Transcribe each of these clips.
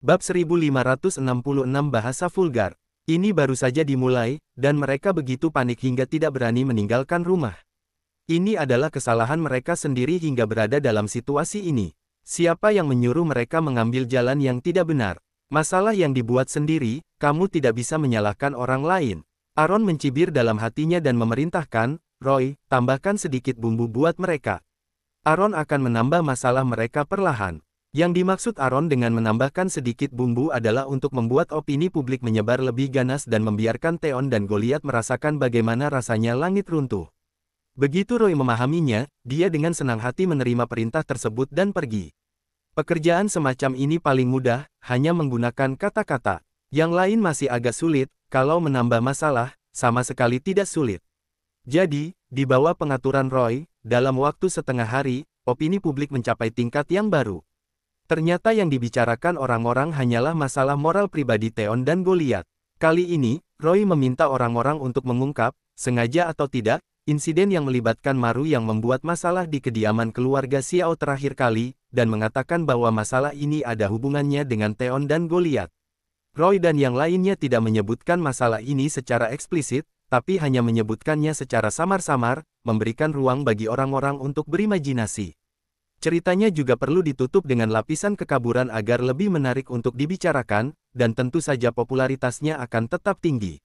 Bab 1566 Bahasa Vulgar. Ini baru saja dimulai, dan mereka begitu panik hingga tidak berani meninggalkan rumah. Ini adalah kesalahan mereka sendiri hingga berada dalam situasi ini. Siapa yang menyuruh mereka mengambil jalan yang tidak benar? Masalah yang dibuat sendiri, kamu tidak bisa menyalahkan orang lain. Aaron mencibir dalam hatinya dan memerintahkan, Roy, tambahkan sedikit bumbu buat mereka. Aaron akan menambah masalah mereka perlahan. Yang dimaksud Aron dengan menambahkan sedikit bumbu adalah untuk membuat opini publik menyebar lebih ganas dan membiarkan Theon dan Goliath merasakan bagaimana rasanya langit runtuh. Begitu Roy memahaminya, dia dengan senang hati menerima perintah tersebut dan pergi. Pekerjaan semacam ini paling mudah, hanya menggunakan kata-kata. Yang lain masih agak sulit, kalau menambah masalah, sama sekali tidak sulit. Jadi, di bawah pengaturan Roy, dalam waktu setengah hari, opini publik mencapai tingkat yang baru. Ternyata yang dibicarakan orang-orang hanyalah masalah moral pribadi Theon dan Goliath. Kali ini, Roy meminta orang-orang untuk mengungkap, sengaja atau tidak, insiden yang melibatkan Maru yang membuat masalah di kediaman keluarga Xiao terakhir kali, dan mengatakan bahwa masalah ini ada hubungannya dengan Theon dan Goliath. Roy dan yang lainnya tidak menyebutkan masalah ini secara eksplisit, tapi hanya menyebutkannya secara samar-samar, memberikan ruang bagi orang-orang untuk berimajinasi. Ceritanya juga perlu ditutup dengan lapisan kekaburan agar lebih menarik untuk dibicarakan, dan tentu saja popularitasnya akan tetap tinggi.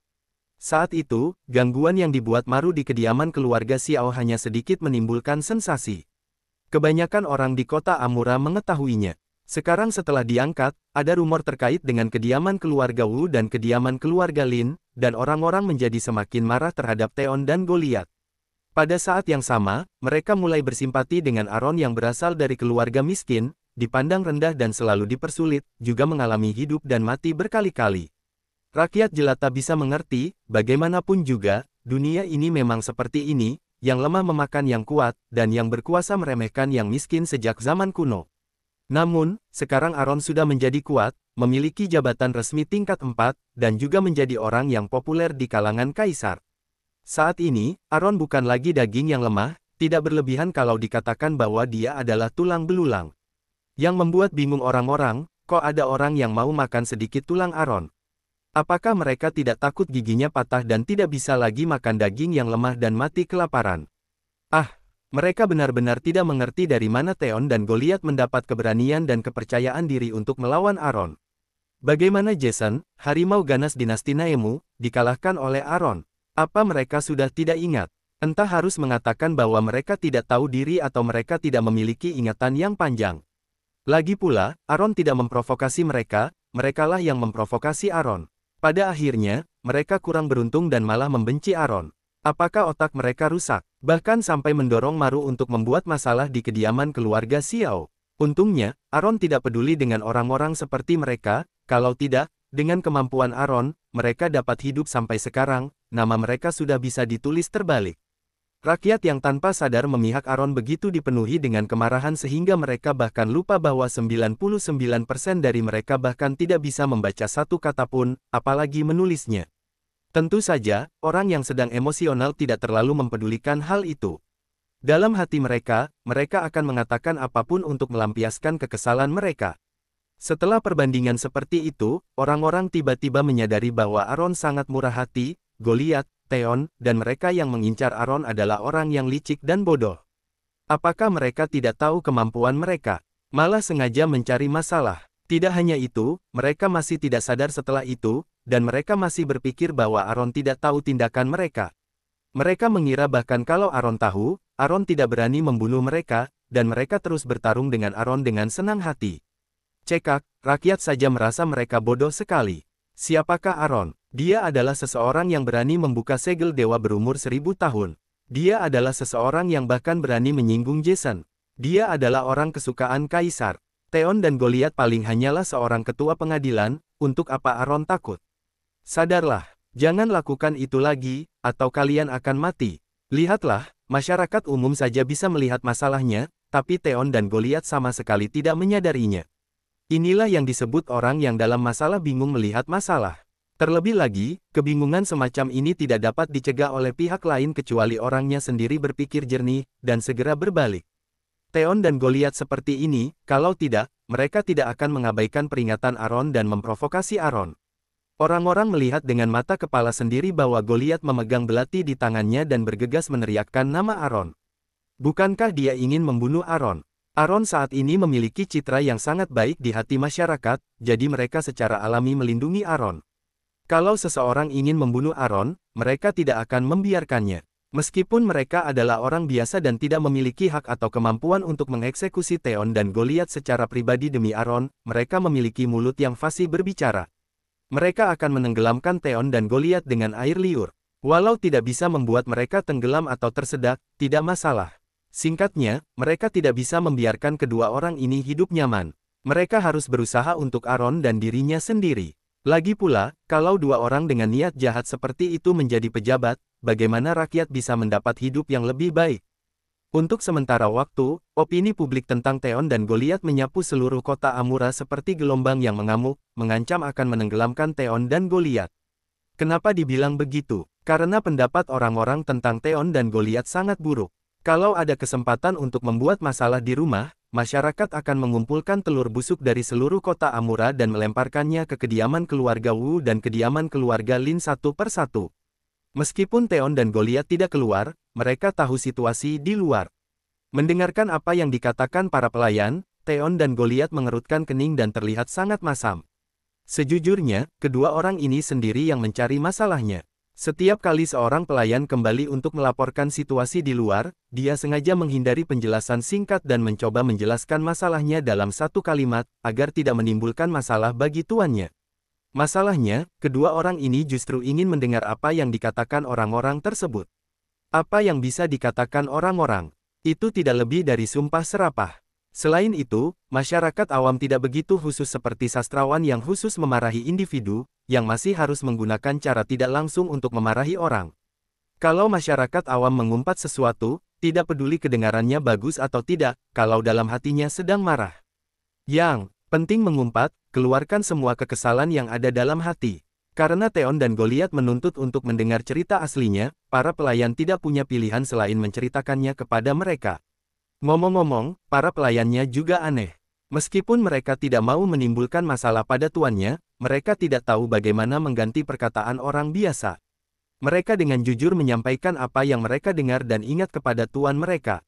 Saat itu, gangguan yang dibuat Maru di kediaman keluarga Xiao hanya sedikit menimbulkan sensasi. Kebanyakan orang di kota Amura mengetahuinya. Sekarang setelah diangkat, ada rumor terkait dengan kediaman keluarga Wu dan kediaman keluarga Lin, dan orang-orang menjadi semakin marah terhadap Teon dan Goliat. Pada saat yang sama, mereka mulai bersimpati dengan Aaron yang berasal dari keluarga miskin, dipandang rendah dan selalu dipersulit, juga mengalami hidup dan mati berkali-kali. Rakyat jelata bisa mengerti, bagaimanapun juga, dunia ini memang seperti ini, yang lemah memakan yang kuat, dan yang berkuasa meremehkan yang miskin sejak zaman kuno. Namun, sekarang Aaron sudah menjadi kuat, memiliki jabatan resmi tingkat 4, dan juga menjadi orang yang populer di kalangan kaisar. Saat ini, Aron bukan lagi daging yang lemah, tidak berlebihan kalau dikatakan bahwa dia adalah tulang belulang. Yang membuat bingung orang-orang, kok ada orang yang mau makan sedikit tulang Aron? Apakah mereka tidak takut giginya patah dan tidak bisa lagi makan daging yang lemah dan mati kelaparan? Ah, mereka benar-benar tidak mengerti dari mana Theon dan Goliath mendapat keberanian dan kepercayaan diri untuk melawan Aron. Bagaimana Jason, harimau ganas dinasti Naemu, dikalahkan oleh Aron? Apa mereka sudah tidak ingat? Entah harus mengatakan bahwa mereka tidak tahu diri atau mereka tidak memiliki ingatan yang panjang. Lagi pula, Aaron tidak memprovokasi mereka, merekalah yang memprovokasi Aaron. Pada akhirnya, mereka kurang beruntung dan malah membenci Aaron. Apakah otak mereka rusak? Bahkan sampai mendorong Maru untuk membuat masalah di kediaman keluarga Xiao. Untungnya, Aaron tidak peduli dengan orang-orang seperti mereka, kalau tidak, dengan kemampuan Aaron, mereka dapat hidup sampai sekarang, nama mereka sudah bisa ditulis terbalik. Rakyat yang tanpa sadar memihak Aron begitu dipenuhi dengan kemarahan sehingga mereka bahkan lupa bahwa 99% dari mereka bahkan tidak bisa membaca satu kata pun, apalagi menulisnya. Tentu saja, orang yang sedang emosional tidak terlalu mempedulikan hal itu. Dalam hati mereka, mereka akan mengatakan apapun untuk melampiaskan kekesalan mereka. Setelah perbandingan seperti itu, orang-orang tiba-tiba menyadari bahwa Aron sangat murah hati, Goliat, Teon, dan mereka yang mengincar Aron adalah orang yang licik dan bodoh. Apakah mereka tidak tahu kemampuan mereka? Malah sengaja mencari masalah. Tidak hanya itu, mereka masih tidak sadar setelah itu, dan mereka masih berpikir bahwa Aron tidak tahu tindakan mereka. Mereka mengira bahkan kalau Aron tahu, Aron tidak berani membunuh mereka, dan mereka terus bertarung dengan Aron dengan senang hati. Cekak, rakyat saja merasa mereka bodoh sekali. Siapakah Aaron? Dia adalah seseorang yang berani membuka segel dewa berumur seribu tahun. Dia adalah seseorang yang bahkan berani menyinggung Jason. Dia adalah orang kesukaan Kaisar. Theon dan Goliat paling hanyalah seorang ketua pengadilan, untuk apa Aaron takut? Sadarlah, jangan lakukan itu lagi, atau kalian akan mati. Lihatlah, masyarakat umum saja bisa melihat masalahnya, tapi Theon dan Goliat sama sekali tidak menyadarinya. Inilah yang disebut orang yang dalam masalah bingung melihat masalah. Terlebih lagi, kebingungan semacam ini tidak dapat dicegah oleh pihak lain kecuali orangnya sendiri berpikir jernih, dan segera berbalik. Teon dan Goliat seperti ini, kalau tidak, mereka tidak akan mengabaikan peringatan Aron dan memprovokasi Aron. Orang-orang melihat dengan mata kepala sendiri bahwa Goliat memegang belati di tangannya dan bergegas meneriakkan nama Aron. Bukankah dia ingin membunuh Aron? Aaron saat ini memiliki citra yang sangat baik di hati masyarakat, jadi mereka secara alami melindungi Aaron. Kalau seseorang ingin membunuh Aaron, mereka tidak akan membiarkannya. Meskipun mereka adalah orang biasa dan tidak memiliki hak atau kemampuan untuk mengeksekusi Theon dan Goliat secara pribadi demi Aaron, mereka memiliki mulut yang fasih berbicara. Mereka akan menenggelamkan Theon dan Goliat dengan air liur. Walau tidak bisa membuat mereka tenggelam atau tersedak, tidak masalah. Singkatnya, mereka tidak bisa membiarkan kedua orang ini hidup nyaman. Mereka harus berusaha untuk Aaron dan dirinya sendiri. Lagi pula, kalau dua orang dengan niat jahat seperti itu menjadi pejabat, bagaimana rakyat bisa mendapat hidup yang lebih baik? Untuk sementara waktu, opini publik tentang Theon dan Goliat menyapu seluruh kota Amura seperti gelombang yang mengamuk, mengancam akan menenggelamkan Theon dan Goliat. Kenapa dibilang begitu? Karena pendapat orang-orang tentang Theon dan Goliat sangat buruk. Kalau ada kesempatan untuk membuat masalah di rumah, masyarakat akan mengumpulkan telur busuk dari seluruh kota Amura dan melemparkannya ke kediaman keluarga Wu dan kediaman keluarga Lin satu per satu. Meskipun Teon dan Goliat tidak keluar, mereka tahu situasi di luar. Mendengarkan apa yang dikatakan para pelayan, Teon dan Goliat mengerutkan kening dan terlihat sangat masam. Sejujurnya, kedua orang ini sendiri yang mencari masalahnya. Setiap kali seorang pelayan kembali untuk melaporkan situasi di luar, dia sengaja menghindari penjelasan singkat dan mencoba menjelaskan masalahnya dalam satu kalimat, agar tidak menimbulkan masalah bagi tuannya. Masalahnya, kedua orang ini justru ingin mendengar apa yang dikatakan orang-orang tersebut. Apa yang bisa dikatakan orang-orang, itu tidak lebih dari sumpah serapah. Selain itu, masyarakat awam tidak begitu khusus seperti sastrawan yang khusus memarahi individu, yang masih harus menggunakan cara tidak langsung untuk memarahi orang. Kalau masyarakat awam mengumpat sesuatu, tidak peduli kedengarannya bagus atau tidak, kalau dalam hatinya sedang marah. Yang penting mengumpat, keluarkan semua kekesalan yang ada dalam hati. Karena Theon dan Goliat menuntut untuk mendengar cerita aslinya, para pelayan tidak punya pilihan selain menceritakannya kepada mereka. Ngomong-ngomong, para pelayannya juga aneh. Meskipun mereka tidak mau menimbulkan masalah pada tuannya, mereka tidak tahu bagaimana mengganti perkataan orang biasa. Mereka dengan jujur menyampaikan apa yang mereka dengar dan ingat kepada tuan mereka.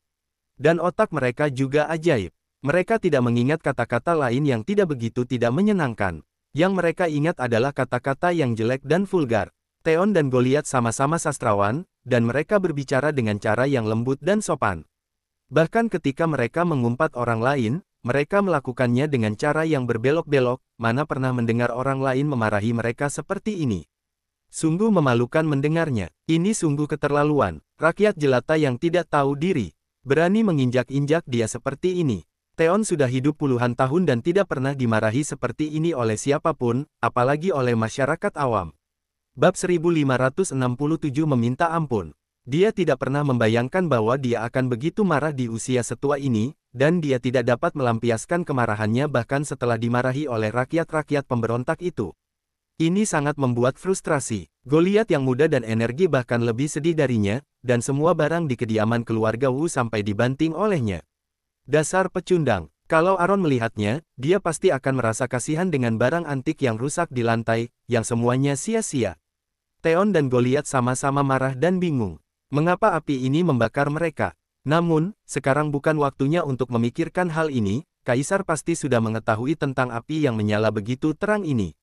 Dan otak mereka juga ajaib. Mereka tidak mengingat kata-kata lain yang tidak begitu tidak menyenangkan. Yang mereka ingat adalah kata-kata yang jelek dan vulgar. Theon dan Goliat sama-sama sastrawan, dan mereka berbicara dengan cara yang lembut dan sopan. Bahkan ketika mereka mengumpat orang lain, mereka melakukannya dengan cara yang berbelok-belok, mana pernah mendengar orang lain memarahi mereka seperti ini. Sungguh memalukan mendengarnya, ini sungguh keterlaluan, rakyat jelata yang tidak tahu diri, berani menginjak-injak dia seperti ini. Teon sudah hidup puluhan tahun dan tidak pernah dimarahi seperti ini oleh siapapun, apalagi oleh masyarakat awam. Bab 1567 meminta ampun. Dia tidak pernah membayangkan bahwa dia akan begitu marah di usia setua ini, dan dia tidak dapat melampiaskan kemarahannya bahkan setelah dimarahi oleh rakyat-rakyat pemberontak itu. Ini sangat membuat frustrasi. Goliat yang muda dan energi bahkan lebih sedih darinya, dan semua barang di kediaman keluarga Wu sampai dibanting olehnya. Dasar pecundang. Kalau Aaron melihatnya, dia pasti akan merasa kasihan dengan barang antik yang rusak di lantai, yang semuanya sia-sia. Theon dan Goliat sama-sama marah dan bingung. Mengapa api ini membakar mereka? Namun, sekarang bukan waktunya untuk memikirkan hal ini, Kaisar pasti sudah mengetahui tentang api yang menyala begitu terang ini.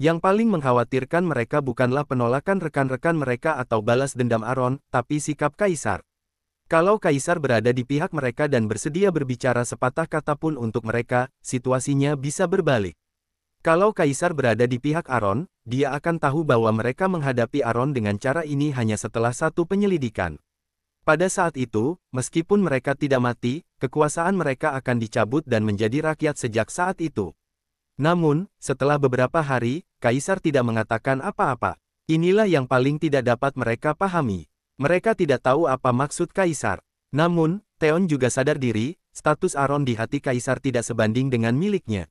Yang paling mengkhawatirkan mereka bukanlah penolakan rekan-rekan mereka atau balas dendam Aron, tapi sikap Kaisar. Kalau Kaisar berada di pihak mereka dan bersedia berbicara sepatah kata pun untuk mereka, situasinya bisa berbalik. Kalau kaisar berada di pihak Aron, dia akan tahu bahwa mereka menghadapi Aron dengan cara ini hanya setelah satu penyelidikan. Pada saat itu, meskipun mereka tidak mati, kekuasaan mereka akan dicabut dan menjadi rakyat sejak saat itu. Namun, setelah beberapa hari, kaisar tidak mengatakan apa-apa. Inilah yang paling tidak dapat mereka pahami. Mereka tidak tahu apa maksud kaisar. Namun, Theon juga sadar diri, status Aron di hati kaisar tidak sebanding dengan miliknya.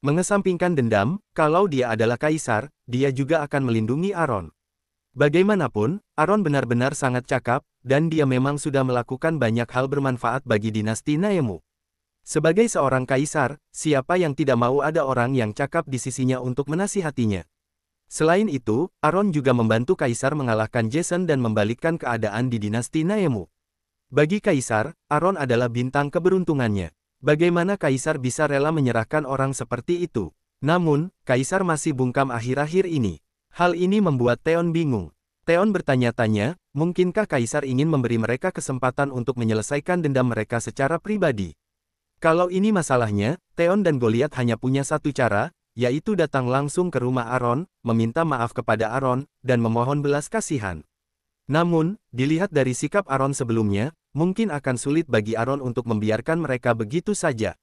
Mengesampingkan dendam, kalau dia adalah kaisar, dia juga akan melindungi Aron. Bagaimanapun, Aron benar-benar sangat cakap, dan dia memang sudah melakukan banyak hal bermanfaat bagi dinasti Naemu. Sebagai seorang kaisar, siapa yang tidak mau ada orang yang cakap di sisinya untuk menasihatinya. Selain itu, Aron juga membantu kaisar mengalahkan Jason dan membalikkan keadaan di dinasti Naemu. Bagi kaisar, Aron adalah bintang keberuntungannya. Bagaimana Kaisar bisa rela menyerahkan orang seperti itu? Namun, Kaisar masih bungkam akhir-akhir ini. Hal ini membuat Theon bingung. Theon bertanya-tanya, mungkinkah Kaisar ingin memberi mereka kesempatan untuk menyelesaikan dendam mereka secara pribadi? Kalau ini masalahnya, Theon dan Goliat hanya punya satu cara, yaitu datang langsung ke rumah Aaron, meminta maaf kepada Aaron, dan memohon belas kasihan. Namun, dilihat dari sikap Aaron sebelumnya, mungkin akan sulit bagi Aaron untuk membiarkan mereka begitu saja.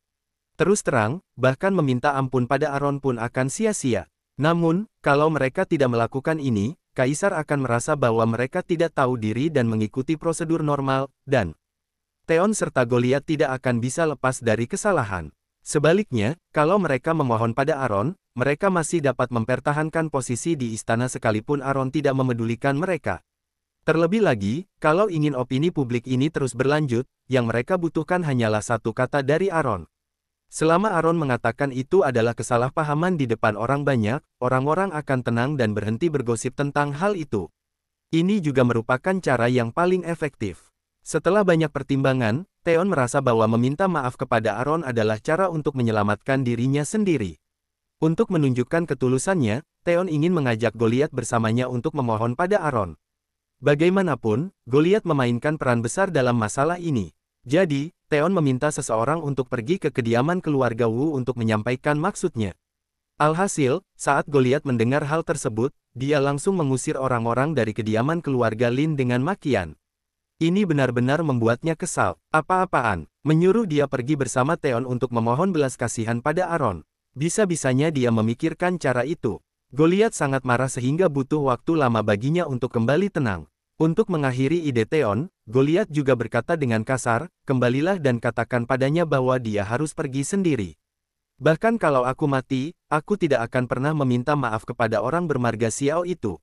Terus terang, bahkan meminta ampun pada Aaron pun akan sia-sia. Namun, kalau mereka tidak melakukan ini, Kaisar akan merasa bahwa mereka tidak tahu diri dan mengikuti prosedur normal, dan Theon serta Goliat tidak akan bisa lepas dari kesalahan. Sebaliknya, kalau mereka memohon pada Aaron, mereka masih dapat mempertahankan posisi di istana sekalipun Aaron tidak memedulikan mereka. Terlebih lagi, kalau ingin opini publik ini terus berlanjut, yang mereka butuhkan hanyalah satu kata dari Aaron. Selama Aaron mengatakan itu adalah kesalahpahaman di depan orang banyak, orang-orang akan tenang dan berhenti bergosip tentang hal itu. Ini juga merupakan cara yang paling efektif. Setelah banyak pertimbangan, Theon merasa bahwa meminta maaf kepada Aaron adalah cara untuk menyelamatkan dirinya sendiri. Untuk menunjukkan ketulusannya, Theon ingin mengajak Goliat bersamanya untuk memohon pada Aaron. Bagaimanapun, Goliat memainkan peran besar dalam masalah ini. Jadi, Theon meminta seseorang untuk pergi ke kediaman keluarga Wu untuk menyampaikan maksudnya. Alhasil, saat Goliat mendengar hal tersebut, dia langsung mengusir orang-orang dari kediaman keluarga Lin dengan makian. Ini benar-benar membuatnya kesal. Apa-apaan, menyuruh dia pergi bersama Theon untuk memohon belas kasihan pada Aaron. Bisa-bisanya dia memikirkan cara itu. Goliat sangat marah sehingga butuh waktu lama baginya untuk kembali tenang. Untuk mengakhiri ide Theon, Goliat juga berkata dengan kasar, kembalilah dan katakan padanya bahwa dia harus pergi sendiri. Bahkan kalau aku mati, aku tidak akan pernah meminta maaf kepada orang bermarga Xiao itu.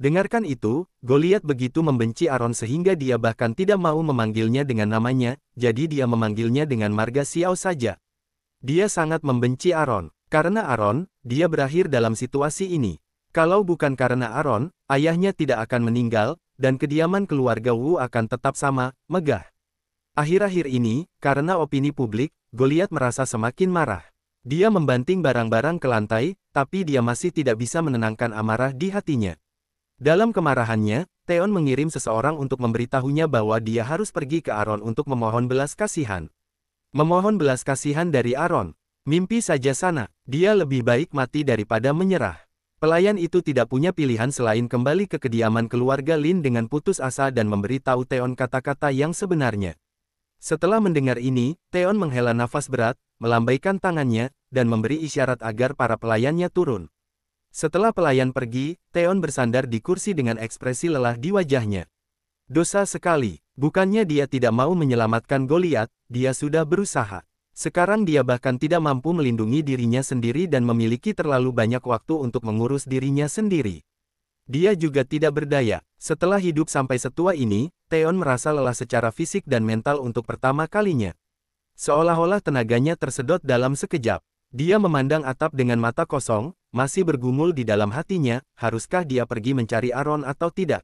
Dengarkan itu, Goliat begitu membenci Aron sehingga dia bahkan tidak mau memanggilnya dengan namanya, jadi dia memanggilnya dengan marga Xiao saja. Dia sangat membenci Aron, karena Aron, dia berakhir dalam situasi ini. Kalau bukan karena Aaron, ayahnya tidak akan meninggal, dan kediaman keluarga Wu akan tetap sama, megah. Akhir-akhir ini, karena opini publik, Goliath merasa semakin marah. Dia membanting barang-barang ke lantai, tapi dia masih tidak bisa menenangkan amarah di hatinya. Dalam kemarahannya, Theon mengirim seseorang untuk memberitahunya bahwa dia harus pergi ke Aaron untuk memohon belas kasihan. Memohon belas kasihan dari Aaron, Mimpi saja sana, dia lebih baik mati daripada menyerah. Pelayan itu tidak punya pilihan selain kembali ke kediaman keluarga Lin dengan putus asa dan memberitahu Teon kata-kata yang sebenarnya. Setelah mendengar ini, Teon menghela nafas berat, melambaikan tangannya, dan memberi isyarat agar para pelayannya turun. Setelah pelayan pergi, Teon bersandar di kursi dengan ekspresi lelah di wajahnya. Dosa sekali, bukannya dia tidak mau menyelamatkan Goliat, dia sudah berusaha. Sekarang dia bahkan tidak mampu melindungi dirinya sendiri dan memiliki terlalu banyak waktu untuk mengurus dirinya sendiri. Dia juga tidak berdaya. Setelah hidup sampai setua ini, Theon merasa lelah secara fisik dan mental untuk pertama kalinya. Seolah-olah tenaganya tersedot dalam sekejap. Dia memandang atap dengan mata kosong, masih bergumul di dalam hatinya, haruskah dia pergi mencari Aron atau tidak?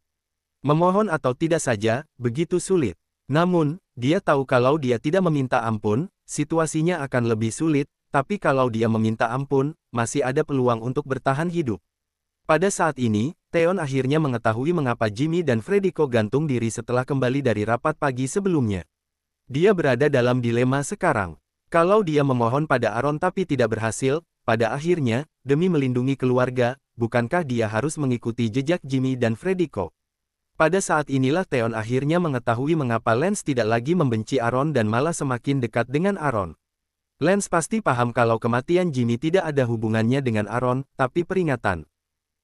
Memohon atau tidak saja, begitu sulit. Namun, dia tahu kalau dia tidak meminta ampun, situasinya akan lebih sulit, tapi kalau dia meminta ampun, masih ada peluang untuk bertahan hidup. Pada saat ini, Theon akhirnya mengetahui mengapa Jimmy dan Frediko gantung diri setelah kembali dari rapat pagi sebelumnya. Dia berada dalam dilema sekarang. Kalau dia memohon pada Aaron tapi tidak berhasil, pada akhirnya, demi melindungi keluarga, bukankah dia harus mengikuti jejak Jimmy dan Frediko? Pada saat inilah Theon akhirnya mengetahui mengapa Lance tidak lagi membenci Aaron dan malah semakin dekat dengan Aaron. Lance pasti paham kalau kematian Jimmy tidak ada hubungannya dengan Aaron, tapi peringatan.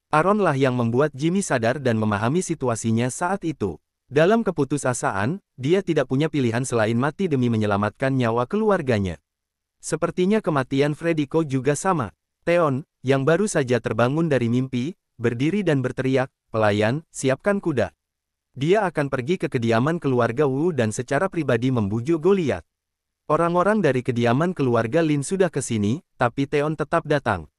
Aronlah yang membuat Jimmy sadar dan memahami situasinya saat itu. Dalam keputusasaan, dia tidak punya pilihan selain mati demi menyelamatkan nyawa keluarganya. Sepertinya kematian Frediko juga sama. Theon, yang baru saja terbangun dari mimpi, berdiri dan berteriak, pelayan, siapkan kuda. Dia akan pergi ke kediaman keluarga Wu dan secara pribadi membujuk Goliat. Orang-orang dari kediaman keluarga Lin sudah ke sini, tapi Theon tetap datang.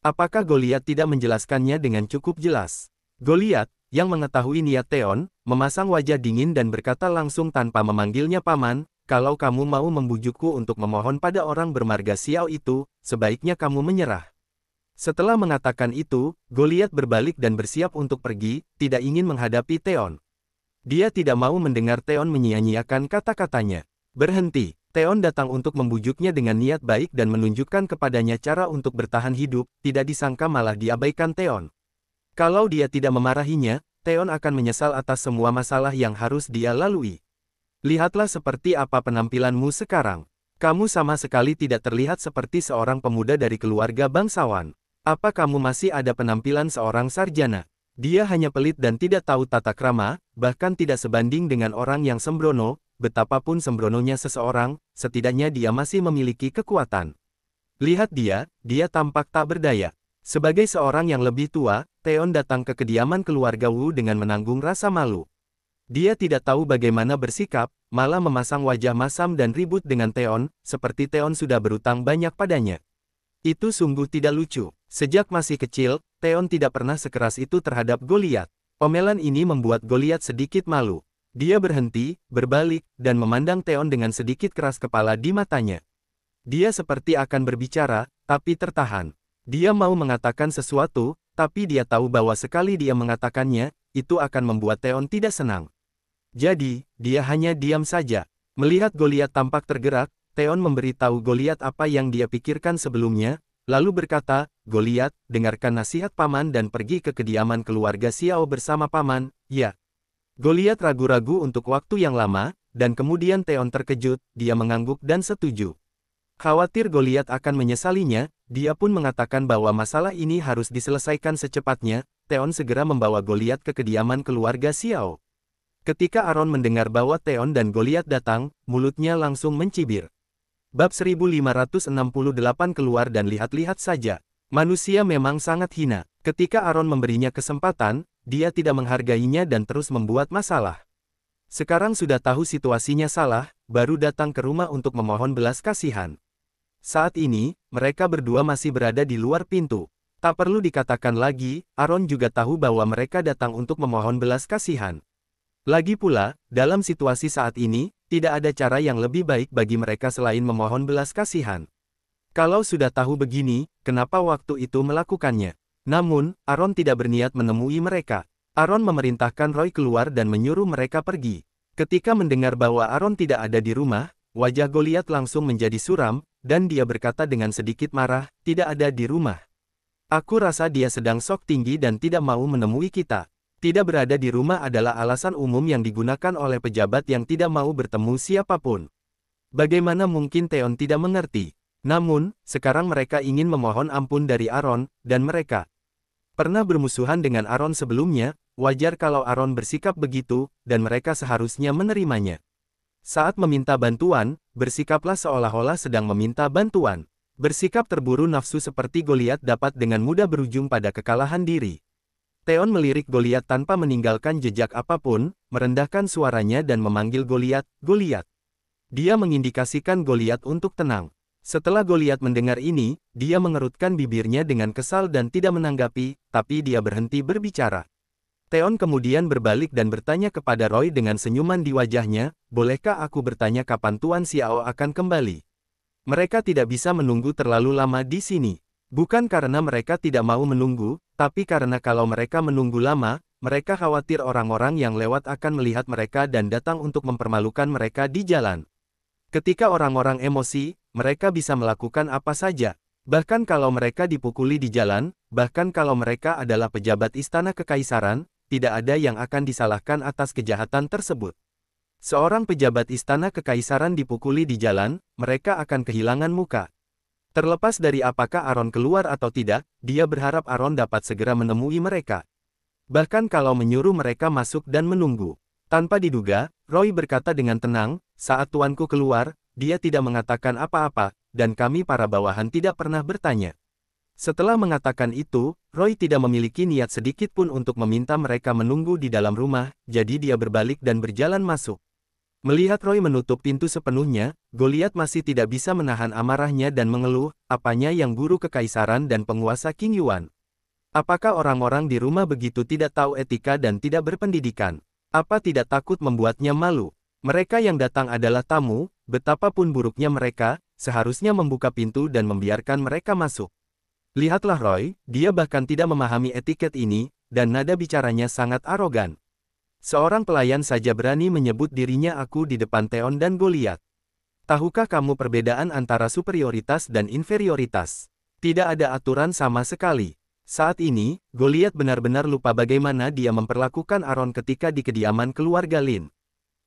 Apakah Goliat tidak menjelaskannya dengan cukup jelas? Goliat, yang mengetahui niat Theon, memasang wajah dingin dan berkata langsung tanpa memanggilnya paman, kalau kamu mau membujukku untuk memohon pada orang bermarga Xiao itu, sebaiknya kamu menyerah. Setelah mengatakan itu, Goliat berbalik dan bersiap untuk pergi, tidak ingin menghadapi Theon. Dia tidak mau mendengar Theon menyia-nyiakan kata-katanya. Berhenti, Theon datang untuk membujuknya dengan niat baik dan menunjukkan kepadanya cara untuk bertahan hidup, tidak disangka malah diabaikan Theon. Kalau dia tidak memarahinya, Theon akan menyesal atas semua masalah yang harus dia lalui. Lihatlah seperti apa penampilanmu sekarang. Kamu sama sekali tidak terlihat seperti seorang pemuda dari keluarga bangsawan. Apa kamu masih ada penampilan seorang sarjana? Dia hanya pelit dan tidak tahu tata krama, bahkan tidak sebanding dengan orang yang sembrono, betapapun sembrononya seseorang, setidaknya dia masih memiliki kekuatan. Lihat dia, dia tampak tak berdaya. Sebagai seorang yang lebih tua, Theon datang ke kediaman keluarga Wu dengan menanggung rasa malu. Dia tidak tahu bagaimana bersikap, malah memasang wajah masam dan ribut dengan Theon, seperti Theon sudah berutang banyak padanya. Itu sungguh tidak lucu. Sejak masih kecil, Theon tidak pernah sekeras itu terhadap Goliat. Omelan ini membuat Goliat sedikit malu. Dia berhenti, berbalik, dan memandang Theon dengan sedikit keras kepala di matanya. Dia seperti akan berbicara, tapi tertahan. Dia mau mengatakan sesuatu, tapi dia tahu bahwa sekali dia mengatakannya, itu akan membuat Theon tidak senang. Jadi, dia hanya diam saja. Melihat Goliat tampak tergerak, Theon memberitahu Goliat apa yang dia pikirkan sebelumnya, Lalu berkata, Goliat, dengarkan nasihat paman dan pergi ke kediaman keluarga Xiao bersama paman, ya. Goliat ragu-ragu untuk waktu yang lama, dan kemudian Teon terkejut, dia mengangguk dan setuju. Khawatir Goliat akan menyesalinya, dia pun mengatakan bahwa masalah ini harus diselesaikan secepatnya, Teon segera membawa Goliat ke kediaman keluarga Xiao. Ketika Aaron mendengar bahwa Teon dan Goliat datang, mulutnya langsung mencibir. Bab 1568 keluar dan lihat-lihat saja. Manusia memang sangat hina. Ketika Aaron memberinya kesempatan, dia tidak menghargainya dan terus membuat masalah. Sekarang sudah tahu situasinya salah, baru datang ke rumah untuk memohon belas kasihan. Saat ini, mereka berdua masih berada di luar pintu. Tak perlu dikatakan lagi, Aaron juga tahu bahwa mereka datang untuk memohon belas kasihan. Lagi pula, dalam situasi saat ini, tidak ada cara yang lebih baik bagi mereka selain memohon belas kasihan. Kalau sudah tahu begini, kenapa waktu itu melakukannya? Namun, Aaron tidak berniat menemui mereka. Aaron memerintahkan Roy keluar dan menyuruh mereka pergi. Ketika mendengar bahwa Aaron tidak ada di rumah, wajah Goliat langsung menjadi suram, dan dia berkata dengan sedikit marah, tidak ada di rumah. Aku rasa dia sedang sok tinggi dan tidak mau menemui kita. Tidak berada di rumah adalah alasan umum yang digunakan oleh pejabat yang tidak mau bertemu siapapun. Bagaimana mungkin Theon tidak mengerti? Namun, sekarang mereka ingin memohon ampun dari Aron, dan mereka pernah bermusuhan dengan Aron sebelumnya, wajar kalau Aron bersikap begitu, dan mereka seharusnya menerimanya. Saat meminta bantuan, bersikaplah seolah-olah sedang meminta bantuan. Bersikap terburu nafsu seperti Goliat dapat dengan mudah berujung pada kekalahan diri. Theon melirik Goliat tanpa meninggalkan jejak apapun, merendahkan suaranya dan memanggil Goliat, Goliat. Dia mengindikasikan Goliat untuk tenang. Setelah Goliat mendengar ini, dia mengerutkan bibirnya dengan kesal dan tidak menanggapi, tapi dia berhenti berbicara. Theon kemudian berbalik dan bertanya kepada Roy dengan senyuman di wajahnya, bolehkah aku bertanya kapan Tuan Xiao akan kembali? Mereka tidak bisa menunggu terlalu lama di sini. Bukan karena mereka tidak mau menunggu, tapi karena kalau mereka menunggu lama, mereka khawatir orang-orang yang lewat akan melihat mereka dan datang untuk mempermalukan mereka di jalan. Ketika orang-orang emosi, mereka bisa melakukan apa saja. Bahkan kalau mereka dipukuli di jalan, bahkan kalau mereka adalah pejabat istana kekaisaran, tidak ada yang akan disalahkan atas kejahatan tersebut. Seorang pejabat istana kekaisaran dipukuli di jalan, mereka akan kehilangan muka. Terlepas dari apakah Aaron keluar atau tidak, dia berharap Aaron dapat segera menemui mereka. Bahkan kalau menyuruh mereka masuk dan menunggu. Tanpa diduga, Roy berkata dengan tenang, saat tuanku keluar, dia tidak mengatakan apa-apa, dan kami para bawahan tidak pernah bertanya. Setelah mengatakan itu, Roy tidak memiliki niat sedikit pun untuk meminta mereka menunggu di dalam rumah, jadi dia berbalik dan berjalan masuk. Melihat Roy menutup pintu sepenuhnya, Goliat masih tidak bisa menahan amarahnya dan mengeluh, apanya yang buruk kekaisaran dan penguasa King Yuan. Apakah orang-orang di rumah begitu tidak tahu etika dan tidak berpendidikan? Apa tidak takut membuatnya malu? Mereka yang datang adalah tamu, betapapun buruknya mereka, seharusnya membuka pintu dan membiarkan mereka masuk. Lihatlah Roy, dia bahkan tidak memahami etiket ini, dan nada bicaranya sangat arogan. Seorang pelayan saja berani menyebut dirinya aku di depan Theon dan Goliat. Tahukah kamu perbedaan antara superioritas dan inferioritas? Tidak ada aturan sama sekali. Saat ini, Goliat benar-benar lupa bagaimana dia memperlakukan Aron ketika di kediaman keluarga Lin.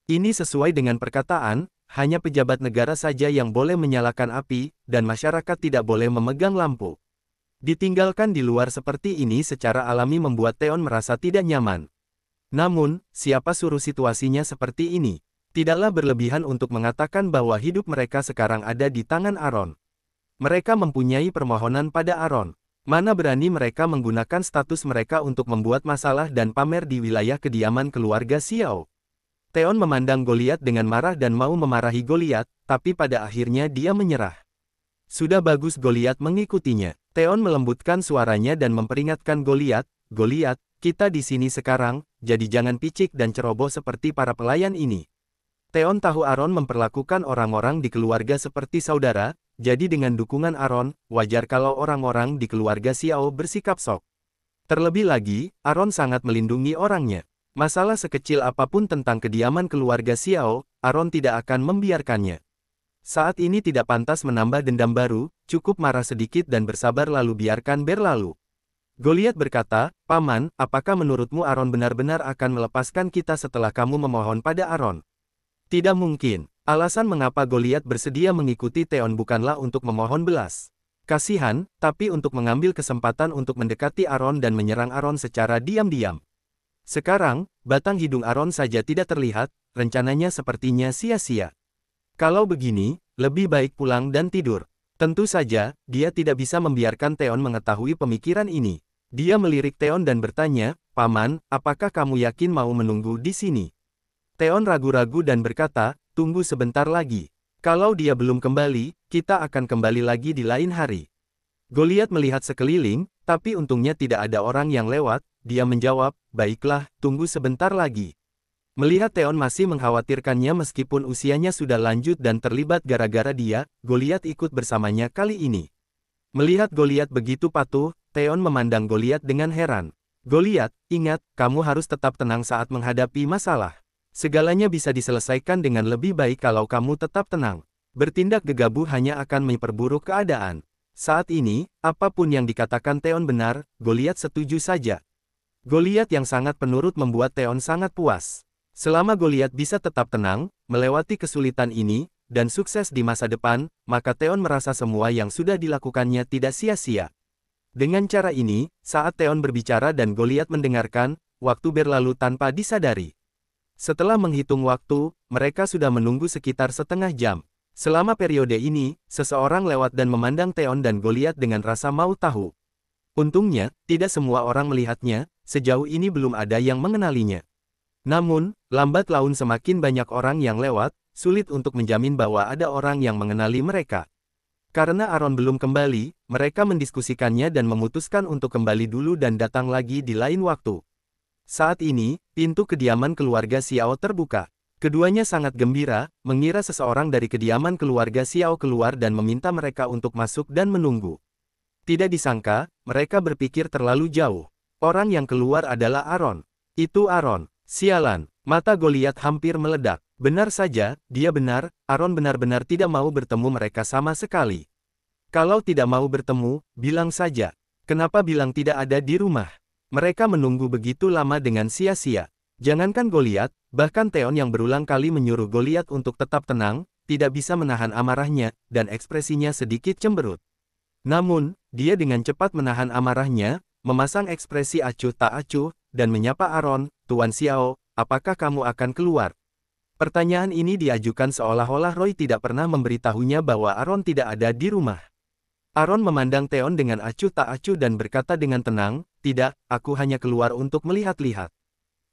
Ini sesuai dengan perkataan, hanya pejabat negara saja yang boleh menyalakan api, dan masyarakat tidak boleh memegang lampu. Ditinggalkan di luar seperti ini secara alami membuat Theon merasa tidak nyaman. Namun, siapa suruh situasinya seperti ini? Tidaklah berlebihan untuk mengatakan bahwa hidup mereka sekarang ada di tangan Aaron. Mereka mempunyai permohonan pada Aaron. Mana berani mereka menggunakan status mereka untuk membuat masalah dan pamer di wilayah kediaman keluarga Xiao. Theon memandang Goliat dengan marah dan mau memarahi Goliat, tapi pada akhirnya dia menyerah. Sudah bagus Goliat mengikutinya. Theon melembutkan suaranya dan memperingatkan Goliat, Goliat, kita di sini sekarang, jadi jangan picik dan ceroboh seperti para pelayan ini. Teon tahu Aaron memperlakukan orang-orang di keluarga seperti saudara, jadi dengan dukungan Aaron, wajar kalau orang-orang di keluarga Xiao bersikap sok. Terlebih lagi, Aaron sangat melindungi orangnya. Masalah sekecil apapun tentang kediaman keluarga Xiao, Aaron tidak akan membiarkannya. Saat ini tidak pantas menambah dendam baru, cukup marah sedikit dan bersabar lalu biarkan berlalu. Goliat berkata, Paman, apakah menurutmu Aron benar-benar akan melepaskan kita setelah kamu memohon pada Aron? Tidak mungkin. Alasan mengapa Goliat bersedia mengikuti Theon bukanlah untuk memohon belas. Kasihan, tapi untuk mengambil kesempatan untuk mendekati Aron dan menyerang Aron secara diam-diam. Sekarang, batang hidung Aron saja tidak terlihat, rencananya sepertinya sia-sia. Kalau begini, lebih baik pulang dan tidur. Tentu saja, dia tidak bisa membiarkan Theon mengetahui pemikiran ini. Dia melirik Theon dan bertanya, Paman, apakah kamu yakin mau menunggu di sini? Theon ragu-ragu dan berkata, tunggu sebentar lagi. Kalau dia belum kembali, kita akan kembali lagi di lain hari. Goliat melihat sekeliling, tapi untungnya tidak ada orang yang lewat, dia menjawab, baiklah, tunggu sebentar lagi. Melihat Theon masih mengkhawatirkannya meskipun usianya sudah lanjut dan terlibat gara-gara dia, Goliat ikut bersamanya kali ini. Melihat Goliat begitu patuh, Theon memandang Goliat dengan heran. Goliat, ingat, kamu harus tetap tenang saat menghadapi masalah. Segalanya bisa diselesaikan dengan lebih baik kalau kamu tetap tenang. Bertindak gegabah hanya akan memperburuk keadaan. Saat ini, apapun yang dikatakan Theon benar, Goliat setuju saja. Goliat yang sangat penurut membuat Theon sangat puas. Selama Goliat bisa tetap tenang, melewati kesulitan ini, dan sukses di masa depan, maka Theon merasa semua yang sudah dilakukannya tidak sia-sia. Dengan cara ini, saat Theon berbicara dan Goliat mendengarkan, waktu berlalu tanpa disadari. Setelah menghitung waktu, mereka sudah menunggu sekitar setengah jam. Selama periode ini, seseorang lewat dan memandang Theon dan Goliat dengan rasa mau tahu. Untungnya, tidak semua orang melihatnya, sejauh ini belum ada yang mengenalinya. Namun, lambat laun semakin banyak orang yang lewat, sulit untuk menjamin bahwa ada orang yang mengenali mereka. Karena Aaron belum kembali, mereka mendiskusikannya dan memutuskan untuk kembali dulu dan datang lagi di lain waktu. Saat ini, pintu kediaman keluarga Xiao terbuka. Keduanya sangat gembira, mengira seseorang dari kediaman keluarga Xiao keluar dan meminta mereka untuk masuk dan menunggu. Tidak disangka, mereka berpikir terlalu jauh. Orang yang keluar adalah Aaron. Itu Aaron. Sialan, mata Goliat hampir meledak. Benar saja, dia benar, Aaron benar-benar tidak mau bertemu mereka sama sekali. Kalau tidak mau bertemu, bilang saja. Kenapa bilang tidak ada di rumah? Mereka menunggu begitu lama dengan sia-sia. Jangankan Goliat, bahkan Theon yang berulang kali menyuruh Goliat untuk tetap tenang, tidak bisa menahan amarahnya, dan ekspresinya sedikit cemberut. Namun, dia dengan cepat menahan amarahnya, memasang ekspresi acuh tak acuh, dan menyapa Aaron, Tuan Xiao, apakah kamu akan keluar? Pertanyaan ini diajukan seolah-olah Roy tidak pernah memberitahunya bahwa Aaron tidak ada di rumah. Aaron memandang Theon dengan acuh tak acuh dan berkata dengan tenang, tidak, aku hanya keluar untuk melihat-lihat.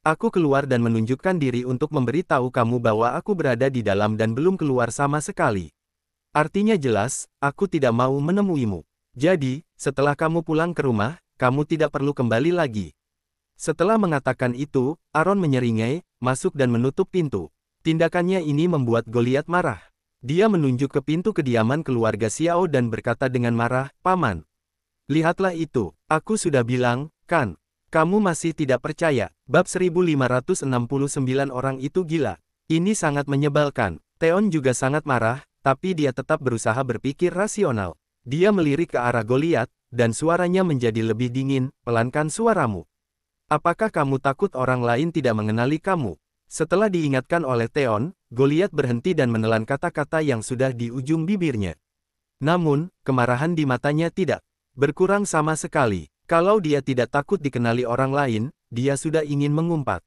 Aku keluar dan menunjukkan diri untuk memberitahu kamu bahwa aku berada di dalam dan belum keluar sama sekali. Artinya jelas, aku tidak mau menemuimu. Jadi, setelah kamu pulang ke rumah, kamu tidak perlu kembali lagi. Setelah mengatakan itu, Aaron menyeringai, masuk dan menutup pintu. Tindakannya ini membuat Goliat marah. Dia menunjuk ke pintu kediaman keluarga Xiao dan berkata dengan marah, Paman. Lihatlah itu, aku sudah bilang, kan. Kamu masih tidak percaya, bab 1569 orang itu gila. Ini sangat menyebalkan. Teon juga sangat marah, tapi dia tetap berusaha berpikir rasional. Dia melirik ke arah Goliat, dan suaranya menjadi lebih dingin, pelankan suaramu. Apakah kamu takut orang lain tidak mengenali kamu? Setelah diingatkan oleh Theon, Goliat berhenti dan menelan kata-kata yang sudah di ujung bibirnya. Namun, kemarahan di matanya tidak berkurang sama sekali. Kalau dia tidak takut dikenali orang lain, dia sudah ingin mengumpat.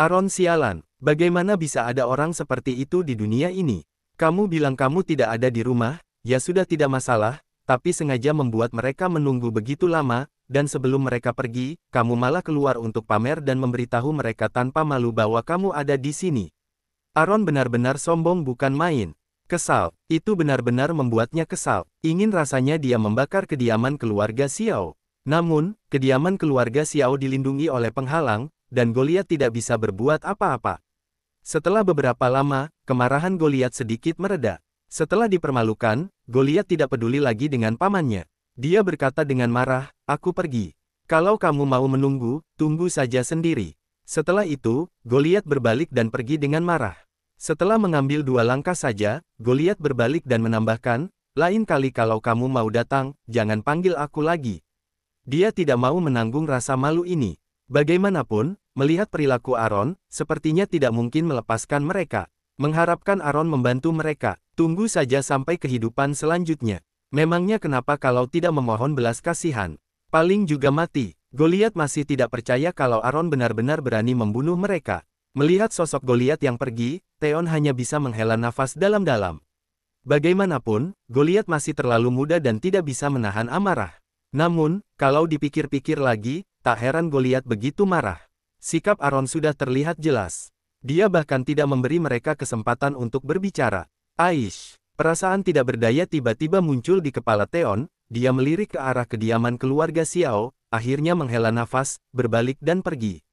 Aron sialan, bagaimana bisa ada orang seperti itu di dunia ini? Kamu bilang kamu tidak ada di rumah, ya sudah tidak masalah, tapi sengaja membuat mereka menunggu begitu lama, dan sebelum mereka pergi, kamu malah keluar untuk pamer dan memberitahu mereka tanpa malu bahwa kamu ada di sini. Aaron benar-benar sombong bukan main. Kesal, itu benar-benar membuatnya kesal. Ingin rasanya dia membakar kediaman keluarga Xiao. Namun, kediaman keluarga Xiao dilindungi oleh penghalang, dan Goliat tidak bisa berbuat apa-apa. Setelah beberapa lama, kemarahan Goliat sedikit mereda. Setelah dipermalukan, Goliat tidak peduli lagi dengan pamannya. Dia berkata dengan marah, aku pergi. Kalau kamu mau menunggu, tunggu saja sendiri. Setelah itu, Goliat berbalik dan pergi dengan marah. Setelah mengambil dua langkah saja, Goliat berbalik dan menambahkan, lain kali kalau kamu mau datang, jangan panggil aku lagi. Dia tidak mau menanggung rasa malu ini. Bagaimanapun, melihat perilaku Aaron, sepertinya tidak mungkin melepaskan mereka. Mengharapkan Aaron membantu mereka, tunggu saja sampai kehidupan selanjutnya. Memangnya kenapa kalau tidak memohon belas kasihan? Paling juga mati. Goliat masih tidak percaya kalau Aaron benar-benar berani membunuh mereka. Melihat sosok Goliat yang pergi, Theon hanya bisa menghela nafas dalam-dalam. Bagaimanapun, Goliat masih terlalu muda dan tidak bisa menahan amarah. Namun, kalau dipikir-pikir lagi, tak heran Goliat begitu marah. Sikap Aaron sudah terlihat jelas. Dia bahkan tidak memberi mereka kesempatan untuk berbicara. Aish! Perasaan tidak berdaya tiba-tiba muncul di kepala Teon. dia melirik ke arah kediaman keluarga Xiao, akhirnya menghela nafas, berbalik dan pergi.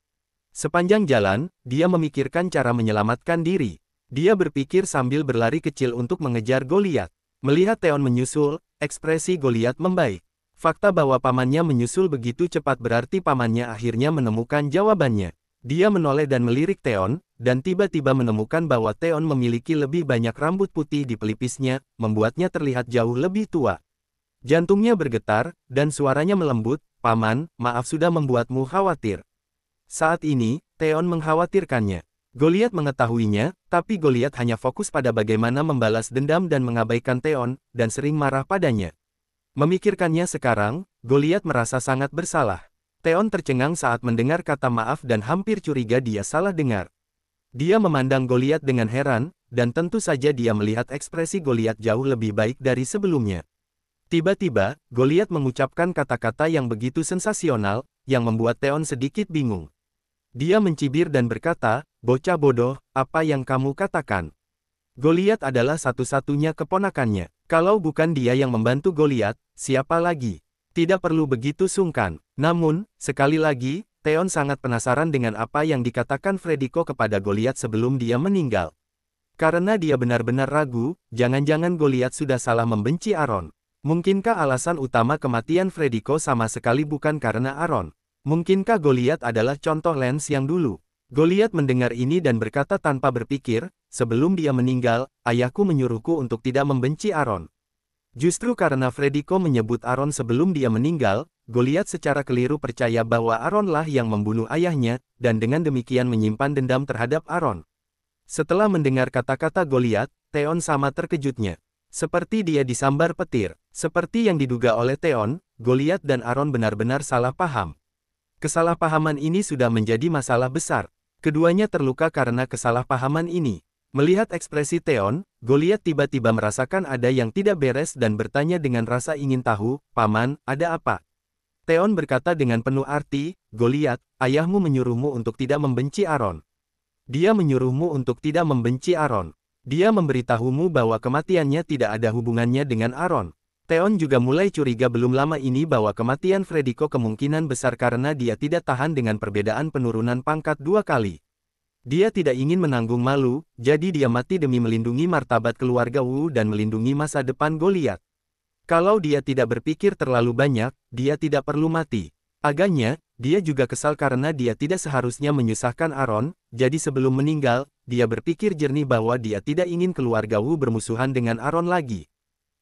Sepanjang jalan, dia memikirkan cara menyelamatkan diri. Dia berpikir sambil berlari kecil untuk mengejar Goliat. Melihat Teon menyusul, ekspresi Goliat membaik. Fakta bahwa pamannya menyusul begitu cepat berarti pamannya akhirnya menemukan jawabannya. Dia menoleh dan melirik Teon dan tiba-tiba menemukan bahwa Theon memiliki lebih banyak rambut putih di pelipisnya, membuatnya terlihat jauh lebih tua. Jantungnya bergetar, dan suaranya melembut, Paman, maaf sudah membuatmu khawatir. Saat ini, Theon mengkhawatirkannya. Goliat mengetahuinya, tapi Goliat hanya fokus pada bagaimana membalas dendam dan mengabaikan Theon, dan sering marah padanya. Memikirkannya sekarang, Goliat merasa sangat bersalah. Theon tercengang saat mendengar kata maaf dan hampir curiga dia salah dengar. Dia memandang Goliat dengan heran, dan tentu saja dia melihat ekspresi Goliat jauh lebih baik dari sebelumnya. Tiba-tiba, Goliat mengucapkan kata-kata yang begitu sensasional, yang membuat Theon sedikit bingung. Dia mencibir dan berkata, Bocah bodoh, apa yang kamu katakan? Goliat adalah satu-satunya keponakannya. Kalau bukan dia yang membantu Goliat, siapa lagi? Tidak perlu begitu sungkan. Namun, sekali lagi, Theon sangat penasaran dengan apa yang dikatakan Frediko kepada Goliat sebelum dia meninggal. Karena dia benar-benar ragu, jangan-jangan Goliat sudah salah membenci Aaron. Mungkinkah alasan utama kematian Frediko sama sekali bukan karena Aaron? Mungkinkah Goliat adalah contoh Lens yang dulu? Goliat mendengar ini dan berkata tanpa berpikir, sebelum dia meninggal, ayahku menyuruhku untuk tidak membenci Aaron. Justru karena Frediko menyebut Aaron sebelum dia meninggal, Goliat secara keliru percaya bahwa Aaronlah yang membunuh ayahnya, dan dengan demikian menyimpan dendam terhadap Aaron. Setelah mendengar kata-kata Goliat, Theon sama terkejutnya. Seperti dia disambar petir, seperti yang diduga oleh Theon, Goliat dan Aaron benar-benar salah paham. Kesalahpahaman ini sudah menjadi masalah besar. Keduanya terluka karena kesalahpahaman ini. Melihat ekspresi Theon, Goliat tiba-tiba merasakan ada yang tidak beres dan bertanya dengan rasa ingin tahu, Paman, ada apa? Theon berkata dengan penuh arti, Goliat, ayahmu menyuruhmu untuk tidak membenci Aaron. Dia menyuruhmu untuk tidak membenci Aaron. Dia memberitahumu bahwa kematiannya tidak ada hubungannya dengan Aaron. Theon juga mulai curiga belum lama ini bahwa kematian Frediko kemungkinan besar karena dia tidak tahan dengan perbedaan penurunan pangkat dua kali. Dia tidak ingin menanggung malu, jadi dia mati demi melindungi martabat keluarga Wu dan melindungi masa depan Goliat. Kalau dia tidak berpikir terlalu banyak, dia tidak perlu mati. Agaknya, dia juga kesal karena dia tidak seharusnya menyusahkan Aaron, jadi sebelum meninggal, dia berpikir jernih bahwa dia tidak ingin keluarga Wu bermusuhan dengan Aaron lagi.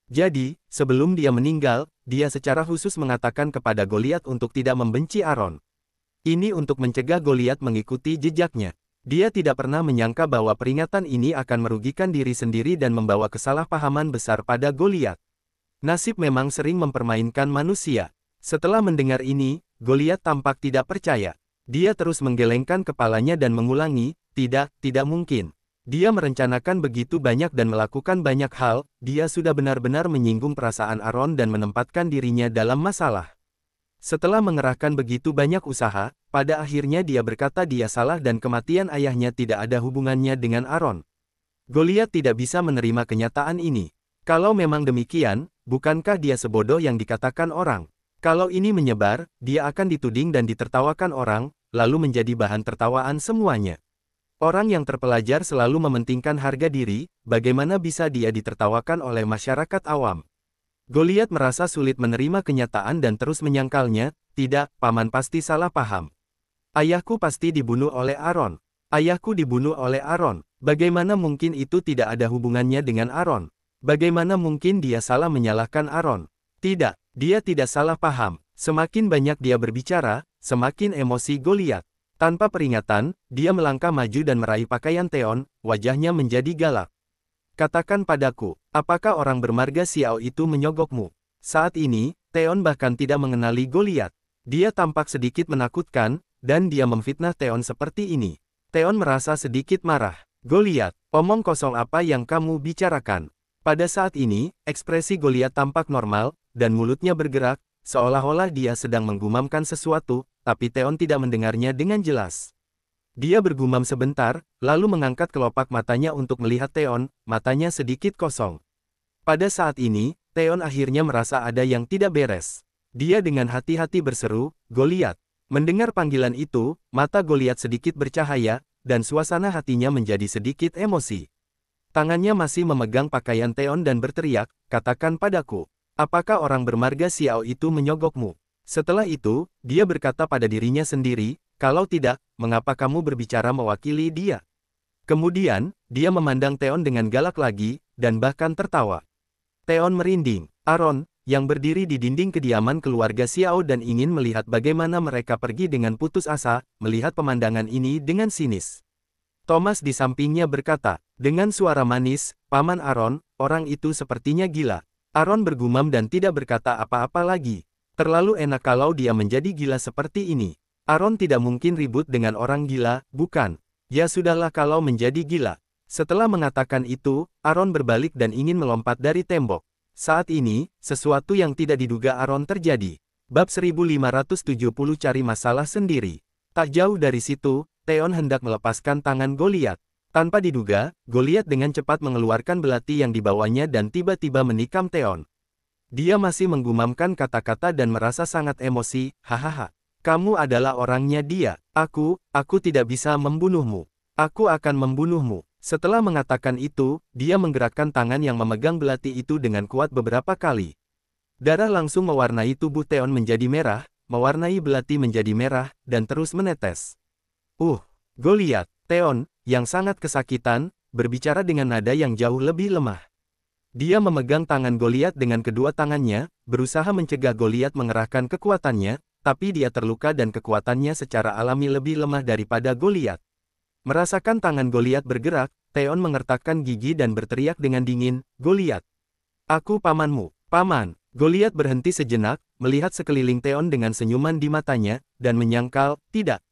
Jadi, sebelum dia meninggal, dia secara khusus mengatakan kepada Goliat untuk tidak membenci Aaron. Ini untuk mencegah Goliat mengikuti jejaknya. Dia tidak pernah menyangka bahwa peringatan ini akan merugikan diri sendiri dan membawa kesalahpahaman besar pada Goliat. Nasib memang sering mempermainkan manusia. Setelah mendengar ini, Goliat tampak tidak percaya. Dia terus menggelengkan kepalanya dan mengulangi, tidak, tidak mungkin. Dia merencanakan begitu banyak dan melakukan banyak hal, dia sudah benar-benar menyinggung perasaan Aaron dan menempatkan dirinya dalam masalah. Setelah mengerahkan begitu banyak usaha, pada akhirnya dia berkata dia salah dan kematian ayahnya tidak ada hubungannya dengan Aaron. Goliat tidak bisa menerima kenyataan ini. Kalau memang demikian, bukankah dia sebodoh yang dikatakan orang? Kalau ini menyebar, dia akan dituding dan ditertawakan orang, lalu menjadi bahan tertawaan semuanya. Orang yang terpelajar selalu mementingkan harga diri, bagaimana bisa dia ditertawakan oleh masyarakat awam. Goliat merasa sulit menerima kenyataan dan terus menyangkalnya, tidak, paman pasti salah paham. Ayahku pasti dibunuh oleh Aaron. Ayahku dibunuh oleh Aaron. Bagaimana mungkin itu tidak ada hubungannya dengan Aaron? Bagaimana mungkin dia salah menyalahkan Aaron? Tidak, dia tidak salah paham. Semakin banyak dia berbicara, semakin emosi Goliat. Tanpa peringatan, dia melangkah maju dan meraih pakaian Theon, wajahnya menjadi galak. Katakan padaku, apakah orang bermarga Xiao itu menyogokmu? Saat ini, Teon bahkan tidak mengenali Goliat. Dia tampak sedikit menakutkan, dan dia memfitnah Teon seperti ini. Teon merasa sedikit marah. Goliat, omong kosong apa yang kamu bicarakan? Pada saat ini, ekspresi Goliat tampak normal, dan mulutnya bergerak, seolah-olah dia sedang menggumamkan sesuatu, tapi Teon tidak mendengarnya dengan jelas. Dia bergumam sebentar, lalu mengangkat kelopak matanya untuk melihat Theon, matanya sedikit kosong. Pada saat ini, Theon akhirnya merasa ada yang tidak beres. Dia dengan hati-hati berseru, Goliath. Mendengar panggilan itu, mata Goliath sedikit bercahaya, dan suasana hatinya menjadi sedikit emosi. Tangannya masih memegang pakaian Theon dan berteriak, katakan padaku, apakah orang bermarga Xiao itu menyogokmu? Setelah itu, dia berkata pada dirinya sendiri, kalau tidak, mengapa kamu berbicara mewakili dia? Kemudian, dia memandang Theon dengan galak lagi, dan bahkan tertawa. Theon merinding. Aaron, yang berdiri di dinding kediaman keluarga Xiao dan ingin melihat bagaimana mereka pergi dengan putus asa, melihat pemandangan ini dengan sinis. Thomas di sampingnya berkata, dengan suara manis, Paman Aaron, orang itu sepertinya gila. Aaron bergumam dan tidak berkata apa-apa lagi. Terlalu enak kalau dia menjadi gila seperti ini. Aaron tidak mungkin ribut dengan orang gila, bukan? Ya sudahlah kalau menjadi gila. Setelah mengatakan itu, Aaron berbalik dan ingin melompat dari tembok. Saat ini, sesuatu yang tidak diduga Aaron terjadi. Bab 1570 cari masalah sendiri. Tak jauh dari situ, Theon hendak melepaskan tangan Goliat. Tanpa diduga, Goliat dengan cepat mengeluarkan belati yang dibawanya dan tiba-tiba menikam Theon. Dia masih menggumamkan kata-kata dan merasa sangat emosi, hahaha. Kamu adalah orangnya dia. Aku, aku tidak bisa membunuhmu. Aku akan membunuhmu. Setelah mengatakan itu, dia menggerakkan tangan yang memegang belati itu dengan kuat beberapa kali. Darah langsung mewarnai tubuh Theon menjadi merah, mewarnai belati menjadi merah, dan terus menetes. Uh, Goliath, Theon, yang sangat kesakitan, berbicara dengan nada yang jauh lebih lemah. Dia memegang tangan Goliath dengan kedua tangannya, berusaha mencegah Goliath mengerahkan kekuatannya, tapi dia terluka dan kekuatannya secara alami lebih lemah daripada Goliat. Merasakan tangan Goliat bergerak, Theon mengertakkan gigi dan berteriak dengan dingin, Goliat. Aku pamanmu, paman. Goliat berhenti sejenak, melihat sekeliling Theon dengan senyuman di matanya, dan menyangkal, tidak.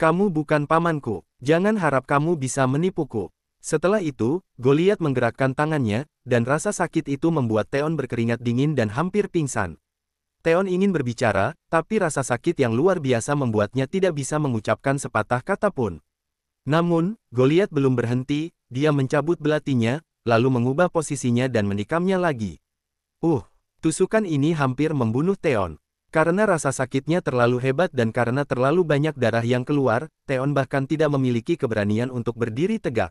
Kamu bukan pamanku, jangan harap kamu bisa menipuku. Setelah itu, Goliat menggerakkan tangannya, dan rasa sakit itu membuat Theon berkeringat dingin dan hampir pingsan. Theon ingin berbicara, tapi rasa sakit yang luar biasa membuatnya tidak bisa mengucapkan sepatah kata pun. Namun, Goliat belum berhenti, dia mencabut belatinya, lalu mengubah posisinya dan menikamnya lagi. Uh, tusukan ini hampir membunuh Theon. Karena rasa sakitnya terlalu hebat dan karena terlalu banyak darah yang keluar, Theon bahkan tidak memiliki keberanian untuk berdiri tegak.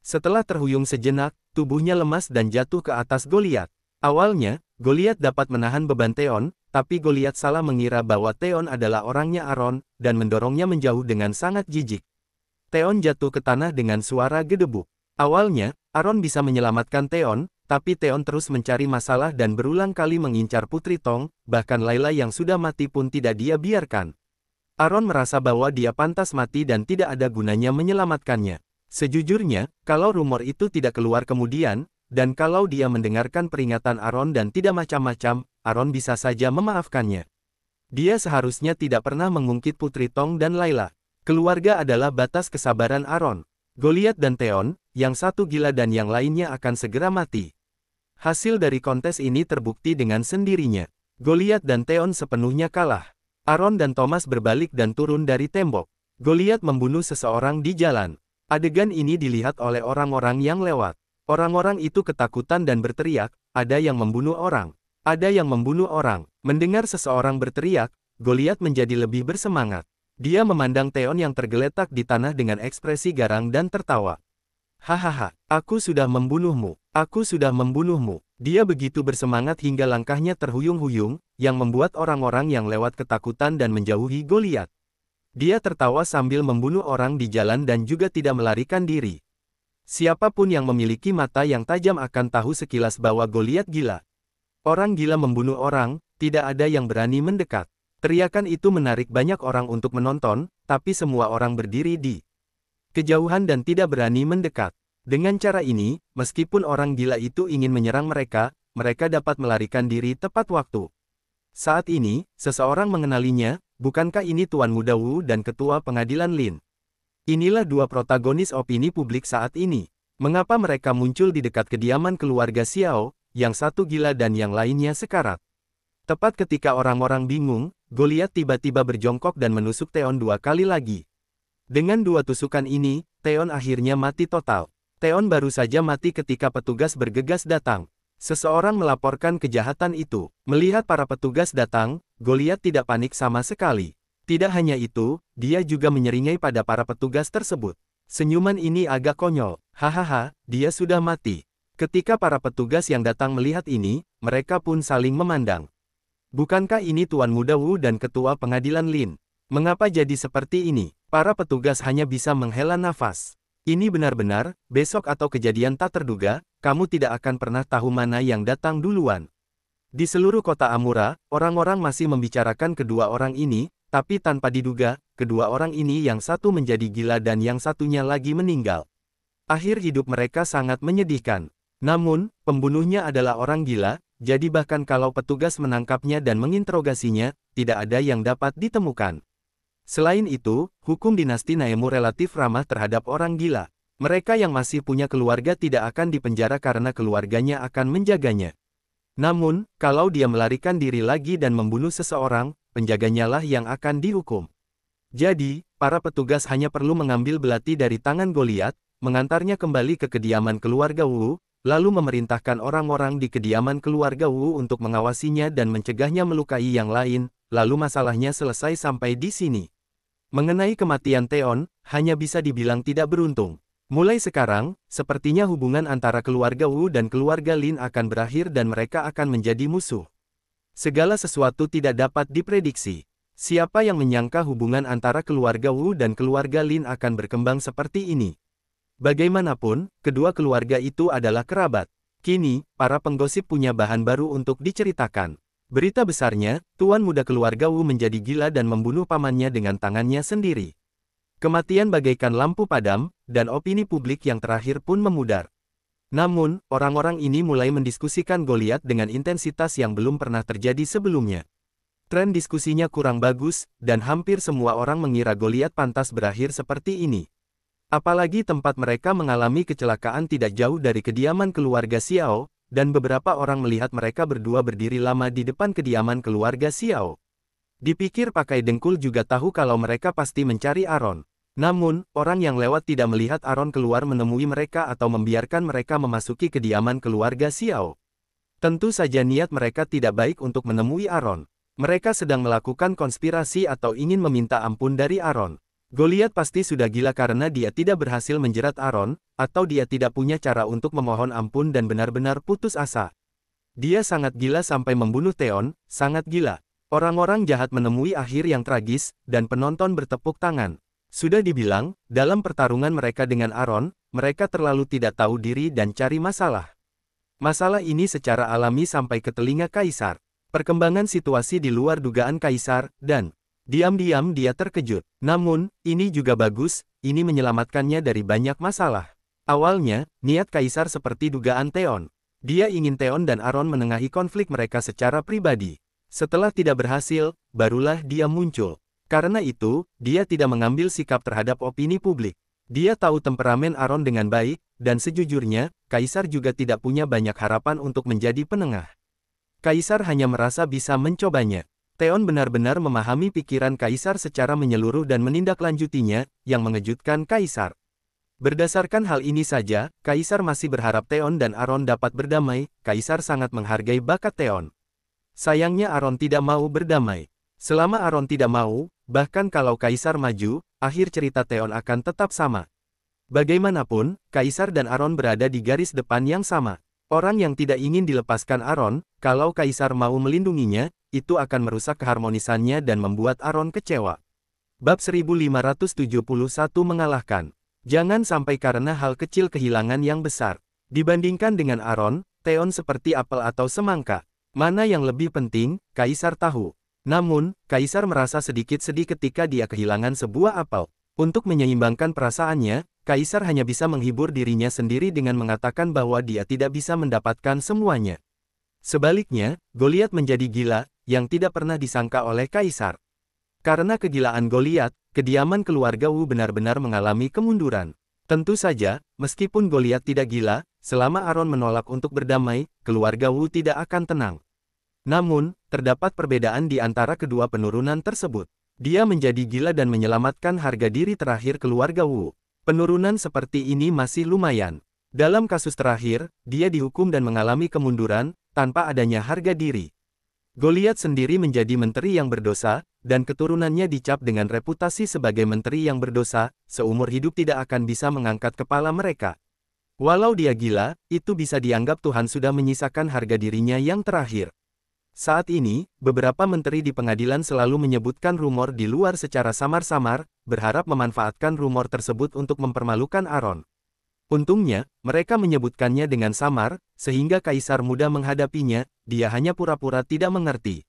Setelah terhuyung sejenak, tubuhnya lemas dan jatuh ke atas Goliat. Awalnya, Goliat dapat menahan beban Theon, tapi Goliat salah mengira bahwa Theon adalah orangnya Aron, dan mendorongnya menjauh dengan sangat jijik. Theon jatuh ke tanah dengan suara gedebuk. Awalnya, Aron bisa menyelamatkan Theon, tapi Theon terus mencari masalah dan berulang kali mengincar Putri Tong, bahkan Laila yang sudah mati pun tidak dia biarkan. Aron merasa bahwa dia pantas mati dan tidak ada gunanya menyelamatkannya. Sejujurnya, kalau rumor itu tidak keluar kemudian, dan kalau dia mendengarkan peringatan Aaron dan tidak macam-macam, Aaron bisa saja memaafkannya. Dia seharusnya tidak pernah mengungkit Putri Tong dan Laila. Keluarga adalah batas kesabaran Aaron. Goliat dan Theon, yang satu gila dan yang lainnya akan segera mati. Hasil dari kontes ini terbukti dengan sendirinya. Goliat dan Theon sepenuhnya kalah. Aaron dan Thomas berbalik dan turun dari tembok. Goliat membunuh seseorang di jalan. Adegan ini dilihat oleh orang-orang yang lewat. Orang-orang itu ketakutan dan berteriak, ada yang membunuh orang, ada yang membunuh orang. Mendengar seseorang berteriak, Goliat menjadi lebih bersemangat. Dia memandang Teon yang tergeletak di tanah dengan ekspresi garang dan tertawa. Hahaha, aku sudah membunuhmu, aku sudah membunuhmu. Dia begitu bersemangat hingga langkahnya terhuyung-huyung, yang membuat orang-orang yang lewat ketakutan dan menjauhi Goliat. Dia tertawa sambil membunuh orang di jalan dan juga tidak melarikan diri. Siapapun yang memiliki mata yang tajam akan tahu sekilas bahwa Goliat gila. Orang gila membunuh orang, tidak ada yang berani mendekat. Teriakan itu menarik banyak orang untuk menonton, tapi semua orang berdiri di kejauhan dan tidak berani mendekat. Dengan cara ini, meskipun orang gila itu ingin menyerang mereka, mereka dapat melarikan diri tepat waktu. Saat ini, seseorang mengenalinya, bukankah ini Tuan Muda Wu dan Ketua Pengadilan Lin? Inilah dua protagonis opini publik saat ini. Mengapa mereka muncul di dekat kediaman keluarga Xiao, yang satu gila dan yang lainnya sekarat? Tepat ketika orang-orang bingung, Goliat tiba-tiba berjongkok dan menusuk Teon dua kali lagi. Dengan dua tusukan ini, Teon akhirnya mati total. Teon baru saja mati ketika petugas bergegas datang. Seseorang melaporkan kejahatan itu. Melihat para petugas datang, Goliat tidak panik sama sekali. Tidak hanya itu, dia juga menyeringai pada para petugas tersebut. Senyuman ini agak konyol, hahaha, dia sudah mati. Ketika para petugas yang datang melihat ini, mereka pun saling memandang. Bukankah ini Tuan Muda Wu dan Ketua Pengadilan Lin? Mengapa jadi seperti ini? Para petugas hanya bisa menghela nafas. Ini benar-benar, besok atau kejadian tak terduga, kamu tidak akan pernah tahu mana yang datang duluan. Di seluruh kota Amura, orang-orang masih membicarakan kedua orang ini, tapi tanpa diduga, kedua orang ini yang satu menjadi gila dan yang satunya lagi meninggal. Akhir hidup mereka sangat menyedihkan. Namun, pembunuhnya adalah orang gila, jadi bahkan kalau petugas menangkapnya dan menginterogasinya, tidak ada yang dapat ditemukan. Selain itu, hukum dinasti Naemu relatif ramah terhadap orang gila. Mereka yang masih punya keluarga tidak akan dipenjara karena keluarganya akan menjaganya. Namun, kalau dia melarikan diri lagi dan membunuh seseorang, penjaganyalah yang akan dihukum. Jadi, para petugas hanya perlu mengambil belati dari tangan Goliat, mengantarnya kembali ke kediaman keluarga Wu, lalu memerintahkan orang-orang di kediaman keluarga Wu untuk mengawasinya dan mencegahnya melukai yang lain, lalu masalahnya selesai sampai di sini. Mengenai kematian Teon, hanya bisa dibilang tidak beruntung. Mulai sekarang, sepertinya hubungan antara keluarga Wu dan keluarga Lin akan berakhir dan mereka akan menjadi musuh. Segala sesuatu tidak dapat diprediksi. Siapa yang menyangka hubungan antara keluarga Wu dan keluarga Lin akan berkembang seperti ini? Bagaimanapun, kedua keluarga itu adalah kerabat. Kini, para penggosip punya bahan baru untuk diceritakan. Berita besarnya, tuan muda keluarga Wu menjadi gila dan membunuh pamannya dengan tangannya sendiri. Kematian bagaikan lampu padam, dan opini publik yang terakhir pun memudar. Namun, orang-orang ini mulai mendiskusikan Goliat dengan intensitas yang belum pernah terjadi sebelumnya. Tren diskusinya kurang bagus, dan hampir semua orang mengira Goliat pantas berakhir seperti ini. Apalagi tempat mereka mengalami kecelakaan tidak jauh dari kediaman keluarga Xiao, dan beberapa orang melihat mereka berdua berdiri lama di depan kediaman keluarga Xiao. Dipikir pakai dengkul juga tahu kalau mereka pasti mencari Aaron. Namun, orang yang lewat tidak melihat Aaron keluar menemui mereka atau membiarkan mereka memasuki kediaman keluarga Xiao. Tentu saja niat mereka tidak baik untuk menemui Aaron. Mereka sedang melakukan konspirasi atau ingin meminta ampun dari Aaron. Goliat pasti sudah gila karena dia tidak berhasil menjerat Aaron, atau dia tidak punya cara untuk memohon ampun dan benar-benar putus asa. Dia sangat gila sampai membunuh Theon, sangat gila. Orang-orang jahat menemui akhir yang tragis, dan penonton bertepuk tangan. Sudah dibilang, dalam pertarungan mereka dengan Aaron, mereka terlalu tidak tahu diri dan cari masalah. Masalah ini secara alami sampai ke telinga Kaisar. Perkembangan situasi di luar dugaan Kaisar, dan diam-diam dia terkejut. Namun, ini juga bagus, ini menyelamatkannya dari banyak masalah. Awalnya, niat Kaisar seperti dugaan Theon. Dia ingin Theon dan Aaron menengahi konflik mereka secara pribadi. Setelah tidak berhasil, barulah dia muncul. Karena itu, dia tidak mengambil sikap terhadap opini publik. Dia tahu temperamen Aron dengan baik, dan sejujurnya, Kaisar juga tidak punya banyak harapan untuk menjadi penengah. Kaisar hanya merasa bisa mencobanya. Theon benar-benar memahami pikiran Kaisar secara menyeluruh dan menindaklanjutinya, yang mengejutkan Kaisar. Berdasarkan hal ini saja, Kaisar masih berharap Theon dan Aron dapat berdamai, Kaisar sangat menghargai bakat Theon. Sayangnya Aron tidak mau berdamai. Selama Aron tidak mau, bahkan kalau Kaisar maju, akhir cerita Theon akan tetap sama. Bagaimanapun, Kaisar dan Aron berada di garis depan yang sama. Orang yang tidak ingin dilepaskan Aron, kalau Kaisar mau melindunginya, itu akan merusak keharmonisannya dan membuat Aron kecewa. Bab 1571 mengalahkan. Jangan sampai karena hal kecil kehilangan yang besar. Dibandingkan dengan Aron, Theon seperti apel atau semangka. Mana yang lebih penting, Kaisar tahu. Namun, Kaisar merasa sedikit sedih ketika dia kehilangan sebuah apel. Untuk menyeimbangkan perasaannya, Kaisar hanya bisa menghibur dirinya sendiri dengan mengatakan bahwa dia tidak bisa mendapatkan semuanya. Sebaliknya, Goliat menjadi gila, yang tidak pernah disangka oleh Kaisar. Karena kegilaan Goliat, kediaman keluarga Wu benar-benar mengalami kemunduran. Tentu saja, meskipun Goliat tidak gila, selama Aaron menolak untuk berdamai, keluarga Wu tidak akan tenang. Namun, terdapat perbedaan di antara kedua penurunan tersebut. Dia menjadi gila dan menyelamatkan harga diri terakhir keluarga Wu. Penurunan seperti ini masih lumayan. Dalam kasus terakhir, dia dihukum dan mengalami kemunduran, tanpa adanya harga diri. Goliat sendiri menjadi menteri yang berdosa, dan keturunannya dicap dengan reputasi sebagai menteri yang berdosa, seumur hidup tidak akan bisa mengangkat kepala mereka. Walau dia gila, itu bisa dianggap Tuhan sudah menyisakan harga dirinya yang terakhir. Saat ini, beberapa menteri di pengadilan selalu menyebutkan rumor di luar secara samar-samar, berharap memanfaatkan rumor tersebut untuk mempermalukan Aaron. Untungnya, mereka menyebutkannya dengan samar, sehingga kaisar muda menghadapinya, dia hanya pura-pura tidak mengerti.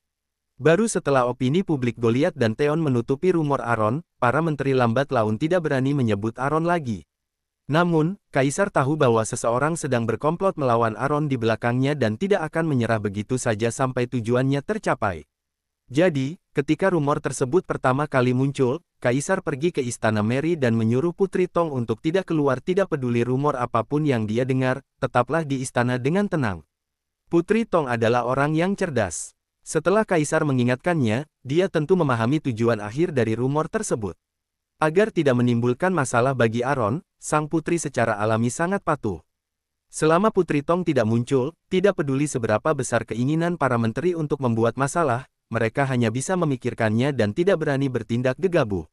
Baru setelah opini publik Goliat dan Theon menutupi rumor Aaron, para menteri lambat laun tidak berani menyebut Aaron lagi. Namun, Kaisar tahu bahwa seseorang sedang berkomplot melawan Aron di belakangnya dan tidak akan menyerah begitu saja sampai tujuannya tercapai. Jadi, ketika rumor tersebut pertama kali muncul, Kaisar pergi ke istana Mary dan menyuruh Putri Tong untuk tidak keluar tidak peduli rumor apapun yang dia dengar, tetaplah di istana dengan tenang. Putri Tong adalah orang yang cerdas. Setelah Kaisar mengingatkannya, dia tentu memahami tujuan akhir dari rumor tersebut. Agar tidak menimbulkan masalah bagi Aron, sang putri secara alami sangat patuh. Selama Putri Tong tidak muncul, tidak peduli seberapa besar keinginan para menteri untuk membuat masalah, mereka hanya bisa memikirkannya dan tidak berani bertindak gegabah.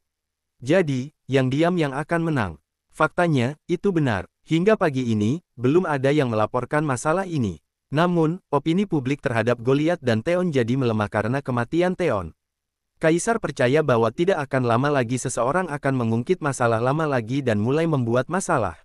Jadi, yang diam yang akan menang. Faktanya, itu benar. Hingga pagi ini, belum ada yang melaporkan masalah ini. Namun, opini publik terhadap Goliat dan Theon jadi melemah karena kematian Theon. Kaisar percaya bahwa tidak akan lama lagi seseorang akan mengungkit masalah lama lagi dan mulai membuat masalah.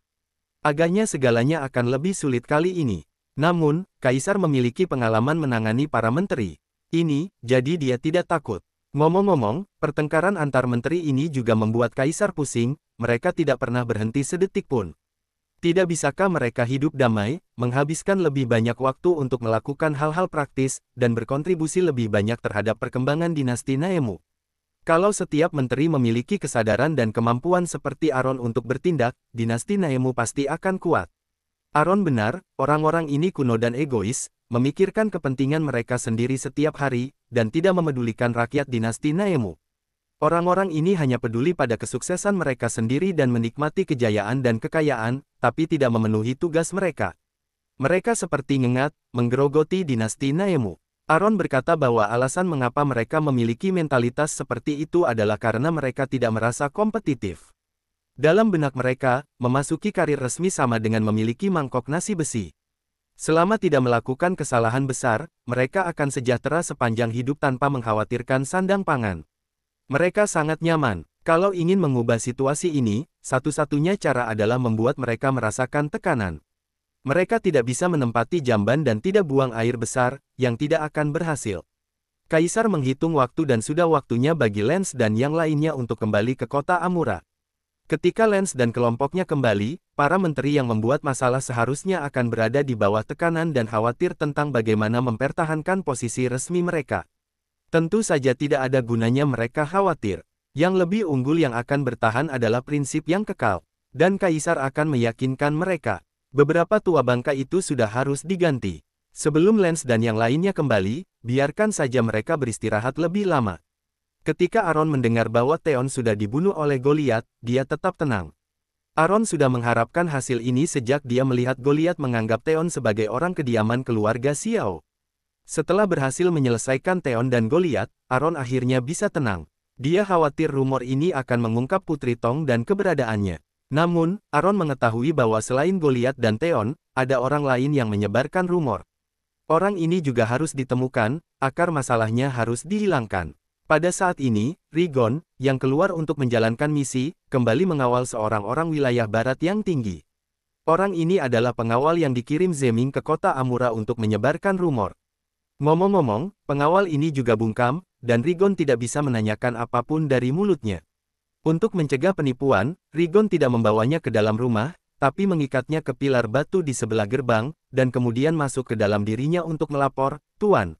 Agaknya segalanya akan lebih sulit kali ini. Namun, Kaisar memiliki pengalaman menangani para menteri. Ini, jadi dia tidak takut. Ngomong-ngomong, pertengkaran antar menteri ini juga membuat Kaisar pusing, mereka tidak pernah berhenti sedetik pun. Tidak bisakah mereka hidup damai, menghabiskan lebih banyak waktu untuk melakukan hal-hal praktis, dan berkontribusi lebih banyak terhadap perkembangan dinasti Naemu? Kalau setiap menteri memiliki kesadaran dan kemampuan seperti Aron untuk bertindak, dinasti Naemu pasti akan kuat. Aron benar, orang-orang ini kuno dan egois, memikirkan kepentingan mereka sendiri setiap hari, dan tidak memedulikan rakyat dinasti Naemu. Orang-orang ini hanya peduli pada kesuksesan mereka sendiri dan menikmati kejayaan dan kekayaan, tapi tidak memenuhi tugas mereka. Mereka seperti ngengat, menggerogoti dinasti Naemu. Aaron berkata bahwa alasan mengapa mereka memiliki mentalitas seperti itu adalah karena mereka tidak merasa kompetitif. Dalam benak mereka, memasuki karir resmi sama dengan memiliki mangkok nasi besi. Selama tidak melakukan kesalahan besar, mereka akan sejahtera sepanjang hidup tanpa mengkhawatirkan sandang pangan. Mereka sangat nyaman. Kalau ingin mengubah situasi ini, satu-satunya cara adalah membuat mereka merasakan tekanan. Mereka tidak bisa menempati jamban dan tidak buang air besar, yang tidak akan berhasil. Kaisar menghitung waktu dan sudah waktunya bagi Lens dan yang lainnya untuk kembali ke kota Amura. Ketika Lens dan kelompoknya kembali, para menteri yang membuat masalah seharusnya akan berada di bawah tekanan dan khawatir tentang bagaimana mempertahankan posisi resmi mereka. Tentu saja tidak ada gunanya mereka khawatir. Yang lebih unggul yang akan bertahan adalah prinsip yang kekal, dan kaisar akan meyakinkan mereka. Beberapa tua bangka itu sudah harus diganti. Sebelum Lens dan yang lainnya kembali, biarkan saja mereka beristirahat lebih lama. Ketika Aaron mendengar bahwa Theon sudah dibunuh oleh Goliath, dia tetap tenang. Aaron sudah mengharapkan hasil ini sejak dia melihat Goliath menganggap Theon sebagai orang kediaman keluarga Xiao. Setelah berhasil menyelesaikan Theon dan Goliath, Aron akhirnya bisa tenang. Dia khawatir rumor ini akan mengungkap Putri Tong dan keberadaannya. Namun, Aron mengetahui bahwa selain Goliath dan Theon, ada orang lain yang menyebarkan rumor. Orang ini juga harus ditemukan, akar masalahnya harus dihilangkan. Pada saat ini, Rigon, yang keluar untuk menjalankan misi, kembali mengawal seorang orang wilayah barat yang tinggi. Orang ini adalah pengawal yang dikirim Zeming ke kota Amura untuk menyebarkan rumor. Ngomong-ngomong, pengawal ini juga bungkam, dan Rigon tidak bisa menanyakan apapun dari mulutnya. Untuk mencegah penipuan, Rigon tidak membawanya ke dalam rumah, tapi mengikatnya ke pilar batu di sebelah gerbang, dan kemudian masuk ke dalam dirinya untuk melapor, Tuan.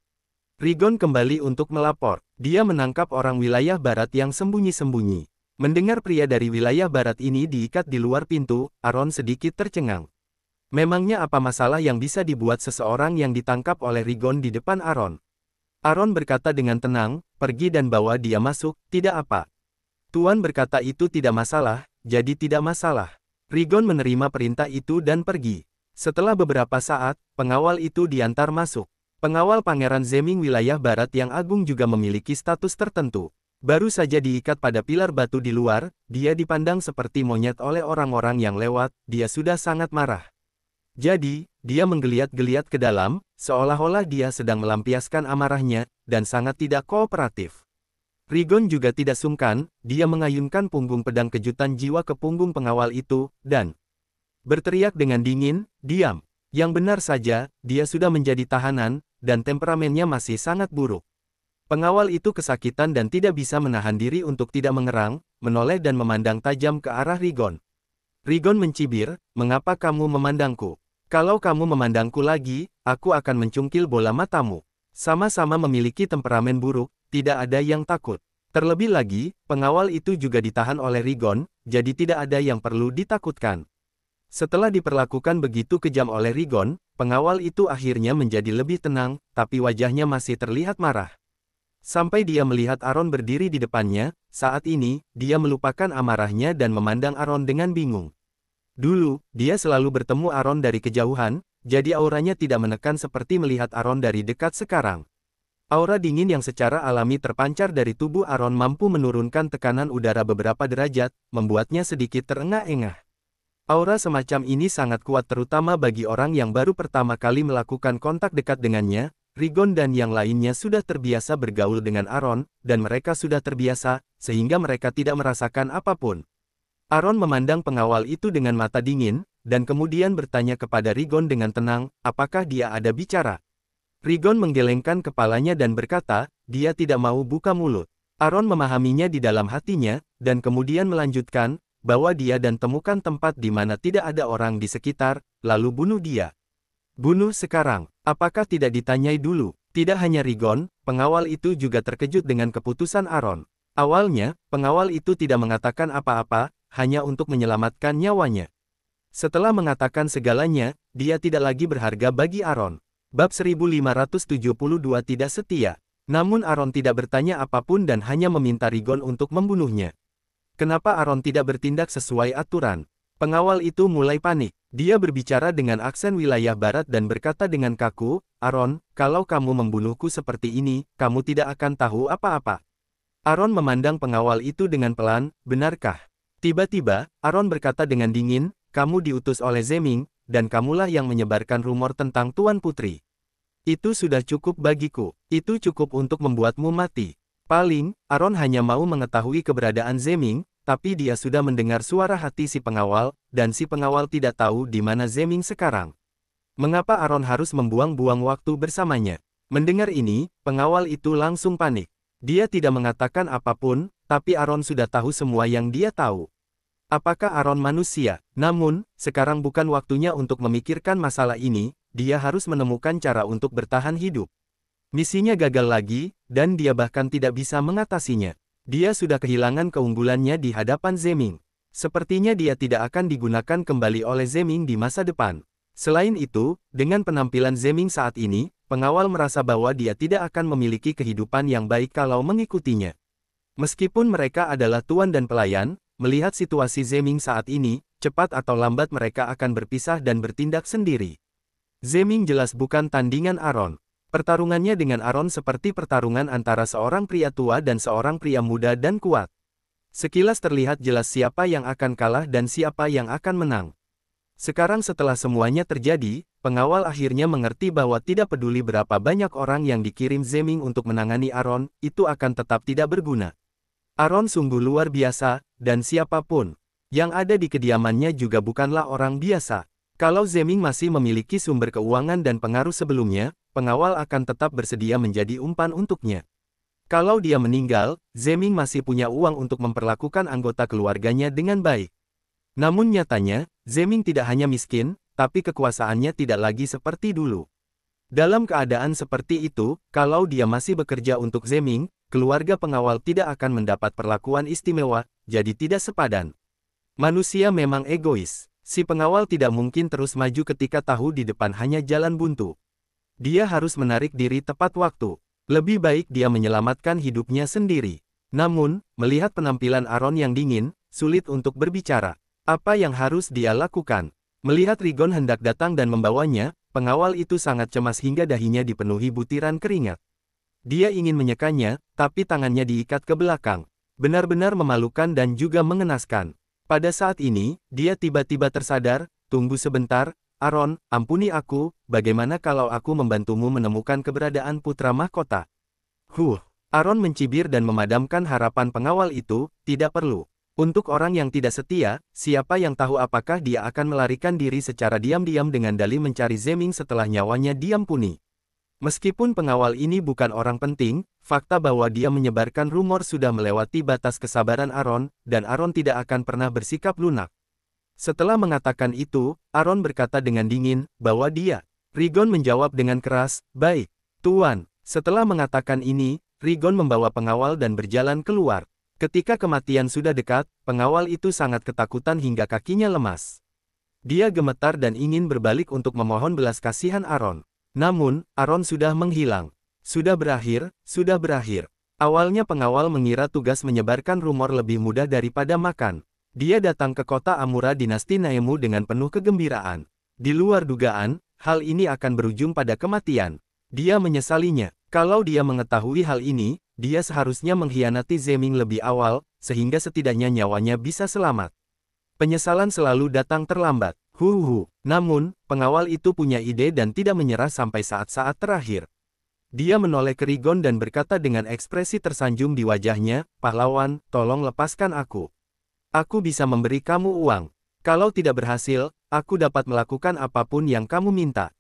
Rigon kembali untuk melapor. Dia menangkap orang wilayah barat yang sembunyi-sembunyi. Mendengar pria dari wilayah barat ini diikat di luar pintu, Aaron sedikit tercengang. Memangnya apa masalah yang bisa dibuat seseorang yang ditangkap oleh Rigon di depan Aron? Aron berkata dengan tenang, pergi dan bawa dia masuk, tidak apa. Tuan berkata itu tidak masalah, jadi tidak masalah. Rigon menerima perintah itu dan pergi. Setelah beberapa saat, pengawal itu diantar masuk. Pengawal Pangeran Zeming wilayah barat yang agung juga memiliki status tertentu. Baru saja diikat pada pilar batu di luar, dia dipandang seperti monyet oleh orang-orang yang lewat, dia sudah sangat marah. Jadi, dia menggeliat-geliat ke dalam, seolah-olah dia sedang melampiaskan amarahnya, dan sangat tidak kooperatif. Rigon juga tidak sungkan, dia mengayunkan punggung pedang kejutan jiwa ke punggung pengawal itu, dan berteriak dengan dingin, diam. Yang benar saja, dia sudah menjadi tahanan, dan temperamennya masih sangat buruk. Pengawal itu kesakitan dan tidak bisa menahan diri untuk tidak mengerang, menoleh dan memandang tajam ke arah Rigon. Rigon mencibir, mengapa kamu memandangku? Kalau kamu memandangku lagi, aku akan mencungkil bola matamu. Sama-sama memiliki temperamen buruk, tidak ada yang takut. Terlebih lagi, pengawal itu juga ditahan oleh Rigon, jadi tidak ada yang perlu ditakutkan. Setelah diperlakukan begitu kejam oleh Rigon, pengawal itu akhirnya menjadi lebih tenang, tapi wajahnya masih terlihat marah. Sampai dia melihat Aron berdiri di depannya, saat ini, dia melupakan amarahnya dan memandang Aron dengan bingung. Dulu, dia selalu bertemu Aron dari kejauhan, jadi auranya tidak menekan seperti melihat Aron dari dekat sekarang. Aura dingin yang secara alami terpancar dari tubuh Aron mampu menurunkan tekanan udara beberapa derajat, membuatnya sedikit terengah-engah. Aura semacam ini sangat kuat terutama bagi orang yang baru pertama kali melakukan kontak dekat dengannya, Rigon dan yang lainnya sudah terbiasa bergaul dengan Aron, dan mereka sudah terbiasa, sehingga mereka tidak merasakan apapun. Aaron memandang pengawal itu dengan mata dingin, dan kemudian bertanya kepada Rigon dengan tenang, apakah dia ada bicara? Rigon menggelengkan kepalanya dan berkata, dia tidak mau buka mulut. Aaron memahaminya di dalam hatinya, dan kemudian melanjutkan, bahwa dia dan temukan tempat di mana tidak ada orang di sekitar, lalu bunuh dia. Bunuh sekarang, apakah tidak ditanyai dulu? Tidak hanya Rigon, pengawal itu juga terkejut dengan keputusan Aaron. Awalnya, pengawal itu tidak mengatakan apa-apa, hanya untuk menyelamatkan nyawanya. Setelah mengatakan segalanya, dia tidak lagi berharga bagi Aaron. Bab 1572 tidak setia. Namun Aaron tidak bertanya apapun dan hanya meminta Rigon untuk membunuhnya. Kenapa Aaron tidak bertindak sesuai aturan? Pengawal itu mulai panik. Dia berbicara dengan aksen wilayah barat dan berkata dengan kaku, Aaron, kalau kamu membunuhku seperti ini, kamu tidak akan tahu apa-apa. Aaron memandang pengawal itu dengan pelan, benarkah? Tiba-tiba, Aron berkata dengan dingin, kamu diutus oleh Zeming, dan kamulah yang menyebarkan rumor tentang Tuan Putri. Itu sudah cukup bagiku, itu cukup untuk membuatmu mati. Paling, Aron hanya mau mengetahui keberadaan Zeming, tapi dia sudah mendengar suara hati si pengawal, dan si pengawal tidak tahu di mana Zeming sekarang. Mengapa Aron harus membuang-buang waktu bersamanya? Mendengar ini, pengawal itu langsung panik. Dia tidak mengatakan apapun, tapi Aron sudah tahu semua yang dia tahu. Apakah Aaron manusia? Namun, sekarang bukan waktunya untuk memikirkan masalah ini, dia harus menemukan cara untuk bertahan hidup. Misinya gagal lagi, dan dia bahkan tidak bisa mengatasinya. Dia sudah kehilangan keunggulannya di hadapan Zeming. Sepertinya dia tidak akan digunakan kembali oleh Zeming di masa depan. Selain itu, dengan penampilan Zeming saat ini, pengawal merasa bahwa dia tidak akan memiliki kehidupan yang baik kalau mengikutinya. Meskipun mereka adalah tuan dan pelayan, Melihat situasi Zeming saat ini, cepat atau lambat mereka akan berpisah dan bertindak sendiri. Zeming jelas bukan tandingan Aaron. Pertarungannya dengan Aaron seperti pertarungan antara seorang pria tua dan seorang pria muda dan kuat. Sekilas terlihat jelas siapa yang akan kalah dan siapa yang akan menang. Sekarang setelah semuanya terjadi, pengawal akhirnya mengerti bahwa tidak peduli berapa banyak orang yang dikirim Zeming untuk menangani Aaron, itu akan tetap tidak berguna. Aaron sungguh luar biasa, dan siapapun yang ada di kediamannya juga bukanlah orang biasa. Kalau Zeming masih memiliki sumber keuangan dan pengaruh sebelumnya, pengawal akan tetap bersedia menjadi umpan untuknya. Kalau dia meninggal, Zeming masih punya uang untuk memperlakukan anggota keluarganya dengan baik. Namun nyatanya, Zeming tidak hanya miskin, tapi kekuasaannya tidak lagi seperti dulu. Dalam keadaan seperti itu, kalau dia masih bekerja untuk Zeming, keluarga pengawal tidak akan mendapat perlakuan istimewa, jadi tidak sepadan. Manusia memang egois. Si pengawal tidak mungkin terus maju ketika tahu di depan hanya jalan buntu. Dia harus menarik diri tepat waktu. Lebih baik dia menyelamatkan hidupnya sendiri. Namun, melihat penampilan Aaron yang dingin, sulit untuk berbicara. Apa yang harus dia lakukan? Melihat Rigon hendak datang dan membawanya, Pengawal itu sangat cemas hingga dahinya dipenuhi butiran keringat. Dia ingin menyekanya, tapi tangannya diikat ke belakang. Benar-benar memalukan dan juga mengenaskan. Pada saat ini, dia tiba-tiba tersadar, tunggu sebentar, Aaron, ampuni aku, bagaimana kalau aku membantumu menemukan keberadaan putra mahkota? Huh, Aaron mencibir dan memadamkan harapan pengawal itu, tidak perlu. Untuk orang yang tidak setia, siapa yang tahu apakah dia akan melarikan diri secara diam-diam dengan dali mencari Zeming setelah nyawanya diam puni. Meskipun pengawal ini bukan orang penting, fakta bahwa dia menyebarkan rumor sudah melewati batas kesabaran Aaron, dan Aaron tidak akan pernah bersikap lunak. Setelah mengatakan itu, Aaron berkata dengan dingin, bahwa dia. Rigon menjawab dengan keras, baik, Tuan. Setelah mengatakan ini, Rigon membawa pengawal dan berjalan keluar. Ketika kematian sudah dekat, pengawal itu sangat ketakutan hingga kakinya lemas. Dia gemetar dan ingin berbalik untuk memohon belas kasihan Aaron. Namun, Aaron sudah menghilang. Sudah berakhir, sudah berakhir. Awalnya pengawal mengira tugas menyebarkan rumor lebih mudah daripada makan. Dia datang ke kota Amura dinasti Naemu dengan penuh kegembiraan. Di luar dugaan, hal ini akan berujung pada kematian. Dia menyesalinya. Kalau dia mengetahui hal ini, dia seharusnya mengkhianati Zeming lebih awal, sehingga setidaknya nyawanya bisa selamat. Penyesalan selalu datang terlambat. Huhu. Namun, pengawal itu punya ide dan tidak menyerah sampai saat-saat terakhir. Dia menoleh ke Rigon dan berkata dengan ekspresi tersanjung di wajahnya, Pahlawan, tolong lepaskan aku. Aku bisa memberi kamu uang. Kalau tidak berhasil, aku dapat melakukan apapun yang kamu minta.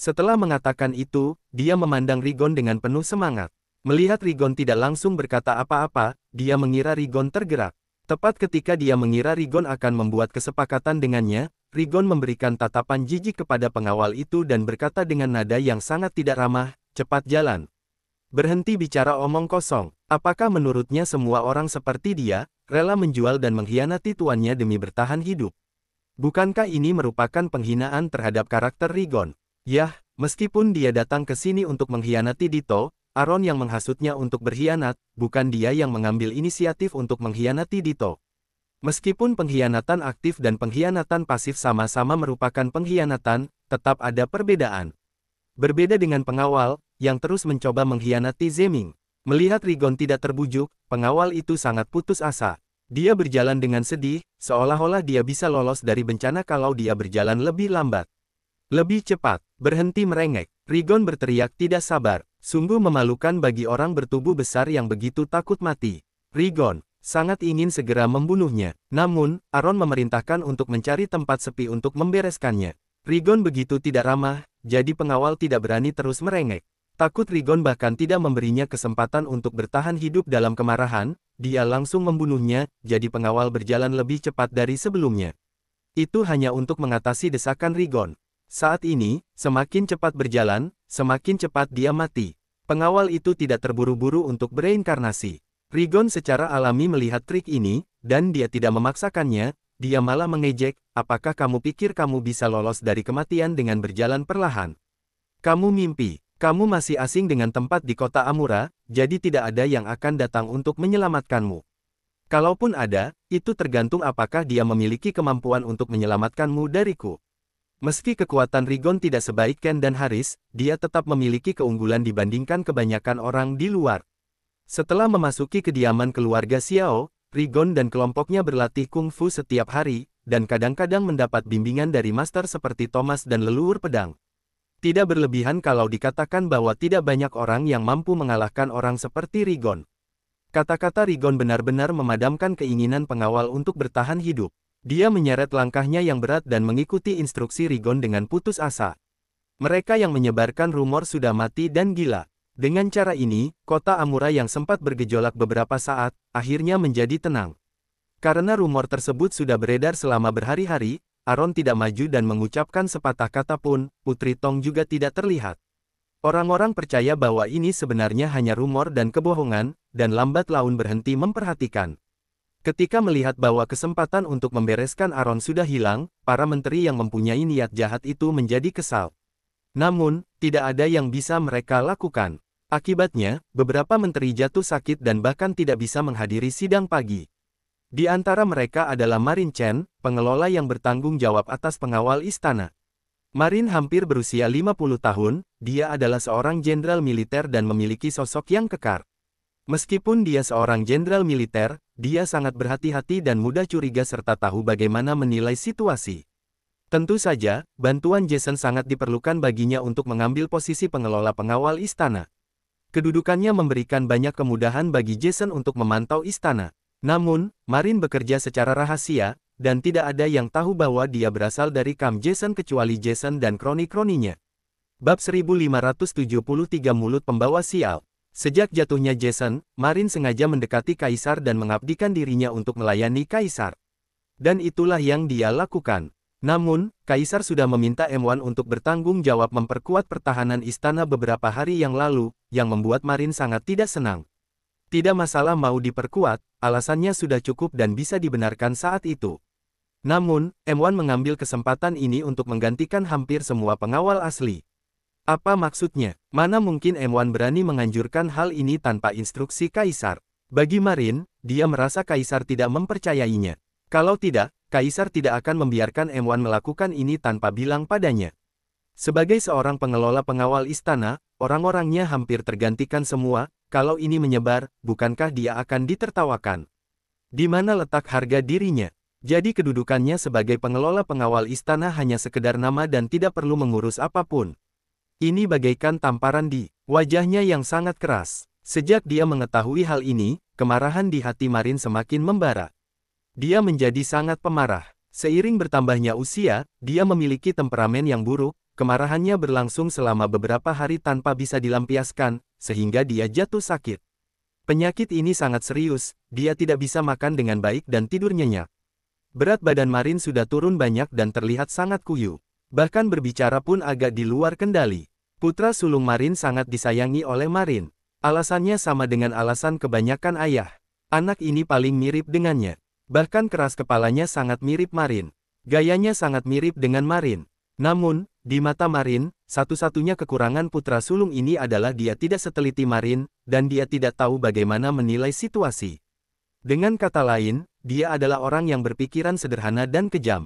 Setelah mengatakan itu, dia memandang Rigon dengan penuh semangat. Melihat Rigon tidak langsung berkata apa-apa, dia mengira Rigon tergerak. Tepat ketika dia mengira Rigon akan membuat kesepakatan dengannya, Rigon memberikan tatapan jijik kepada pengawal itu dan berkata dengan nada yang sangat tidak ramah, cepat jalan. Berhenti bicara omong kosong, apakah menurutnya semua orang seperti dia, rela menjual dan mengkhianati tuannya demi bertahan hidup? Bukankah ini merupakan penghinaan terhadap karakter Rigon? Yah, meskipun dia datang ke sini untuk mengkhianati Dito, Aaron yang menghasutnya untuk berkhianat, bukan dia yang mengambil inisiatif untuk mengkhianati Dito. Meskipun pengkhianatan aktif dan pengkhianatan pasif sama-sama merupakan pengkhianatan, tetap ada perbedaan. Berbeda dengan pengawal, yang terus mencoba mengkhianati Zeming. Melihat Rigon tidak terbujuk, pengawal itu sangat putus asa. Dia berjalan dengan sedih, seolah-olah dia bisa lolos dari bencana kalau dia berjalan lebih lambat. Lebih cepat, Berhenti merengek, Rigon berteriak tidak sabar, sungguh memalukan bagi orang bertubuh besar yang begitu takut mati. Rigon, sangat ingin segera membunuhnya, namun, Aron memerintahkan untuk mencari tempat sepi untuk membereskannya. Rigon begitu tidak ramah, jadi pengawal tidak berani terus merengek. Takut Rigon bahkan tidak memberinya kesempatan untuk bertahan hidup dalam kemarahan, dia langsung membunuhnya, jadi pengawal berjalan lebih cepat dari sebelumnya. Itu hanya untuk mengatasi desakan Rigon. Saat ini, semakin cepat berjalan, semakin cepat dia mati. Pengawal itu tidak terburu-buru untuk bereinkarnasi. Rigon secara alami melihat trik ini, dan dia tidak memaksakannya, dia malah mengejek, apakah kamu pikir kamu bisa lolos dari kematian dengan berjalan perlahan? Kamu mimpi, kamu masih asing dengan tempat di kota Amura, jadi tidak ada yang akan datang untuk menyelamatkanmu. Kalaupun ada, itu tergantung apakah dia memiliki kemampuan untuk menyelamatkanmu dariku. Meski kekuatan Rigon tidak sebaik Ken dan Haris, dia tetap memiliki keunggulan dibandingkan kebanyakan orang di luar. Setelah memasuki kediaman keluarga Xiao, Rigon dan kelompoknya berlatih kungfu setiap hari, dan kadang-kadang mendapat bimbingan dari master seperti Thomas dan leluhur pedang. Tidak berlebihan kalau dikatakan bahwa tidak banyak orang yang mampu mengalahkan orang seperti Rigon. Kata-kata Rigon benar-benar memadamkan keinginan pengawal untuk bertahan hidup. Dia menyeret langkahnya yang berat dan mengikuti instruksi Rigon dengan putus asa. Mereka yang menyebarkan rumor sudah mati dan gila. Dengan cara ini, kota Amura yang sempat bergejolak beberapa saat, akhirnya menjadi tenang. Karena rumor tersebut sudah beredar selama berhari-hari, Aron tidak maju dan mengucapkan sepatah kata pun, Putri Tong juga tidak terlihat. Orang-orang percaya bahwa ini sebenarnya hanya rumor dan kebohongan, dan lambat laun berhenti memperhatikan. Ketika melihat bahwa kesempatan untuk membereskan Aron sudah hilang, para menteri yang mempunyai niat jahat itu menjadi kesal. Namun, tidak ada yang bisa mereka lakukan. Akibatnya, beberapa menteri jatuh sakit dan bahkan tidak bisa menghadiri sidang pagi. Di antara mereka adalah Marin Chen, pengelola yang bertanggung jawab atas pengawal istana. Marin hampir berusia 50 tahun, dia adalah seorang jenderal militer dan memiliki sosok yang kekar. Meskipun dia seorang jenderal militer, dia sangat berhati-hati dan mudah curiga serta tahu bagaimana menilai situasi. Tentu saja, bantuan Jason sangat diperlukan baginya untuk mengambil posisi pengelola pengawal istana. Kedudukannya memberikan banyak kemudahan bagi Jason untuk memantau istana. Namun, Marin bekerja secara rahasia, dan tidak ada yang tahu bahwa dia berasal dari Kam Jason kecuali Jason dan kroni-kroninya. Bab 1573 Mulut Pembawa Sial Sejak jatuhnya Jason, Marin sengaja mendekati Kaisar dan mengabdikan dirinya untuk melayani Kaisar. Dan itulah yang dia lakukan. Namun, Kaisar sudah meminta M1 untuk bertanggung jawab memperkuat pertahanan istana beberapa hari yang lalu, yang membuat Marin sangat tidak senang. Tidak masalah mau diperkuat, alasannya sudah cukup dan bisa dibenarkan saat itu. Namun, M1 mengambil kesempatan ini untuk menggantikan hampir semua pengawal asli. Apa maksudnya? Mana mungkin M1 berani menganjurkan hal ini tanpa instruksi Kaisar? Bagi Marin, dia merasa Kaisar tidak mempercayainya. Kalau tidak, Kaisar tidak akan membiarkan M1 melakukan ini tanpa bilang padanya. Sebagai seorang pengelola pengawal istana, orang-orangnya hampir tergantikan semua, kalau ini menyebar, bukankah dia akan ditertawakan? Di mana letak harga dirinya? Jadi kedudukannya sebagai pengelola pengawal istana hanya sekedar nama dan tidak perlu mengurus apapun. Ini bagaikan tamparan di wajahnya yang sangat keras. Sejak dia mengetahui hal ini, kemarahan di hati Marin semakin membara. Dia menjadi sangat pemarah. Seiring bertambahnya usia, dia memiliki temperamen yang buruk, kemarahannya berlangsung selama beberapa hari tanpa bisa dilampiaskan, sehingga dia jatuh sakit. Penyakit ini sangat serius, dia tidak bisa makan dengan baik dan tidur nyenyak. Berat badan Marin sudah turun banyak dan terlihat sangat kuyu bahkan berbicara pun agak di luar kendali. Putra sulung Marin sangat disayangi oleh Marin. Alasannya sama dengan alasan kebanyakan ayah. Anak ini paling mirip dengannya. Bahkan keras kepalanya sangat mirip Marin. Gayanya sangat mirip dengan Marin. Namun, di mata Marin, satu-satunya kekurangan putra sulung ini adalah dia tidak seteliti Marin, dan dia tidak tahu bagaimana menilai situasi. Dengan kata lain, dia adalah orang yang berpikiran sederhana dan kejam,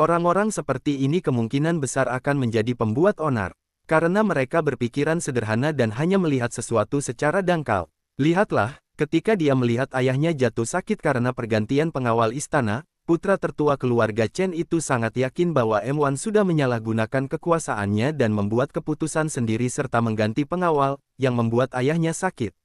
Orang-orang seperti ini kemungkinan besar akan menjadi pembuat onar, karena mereka berpikiran sederhana dan hanya melihat sesuatu secara dangkal. Lihatlah, ketika dia melihat ayahnya jatuh sakit karena pergantian pengawal istana, putra tertua keluarga Chen itu sangat yakin bahwa M1 sudah menyalahgunakan kekuasaannya dan membuat keputusan sendiri serta mengganti pengawal, yang membuat ayahnya sakit.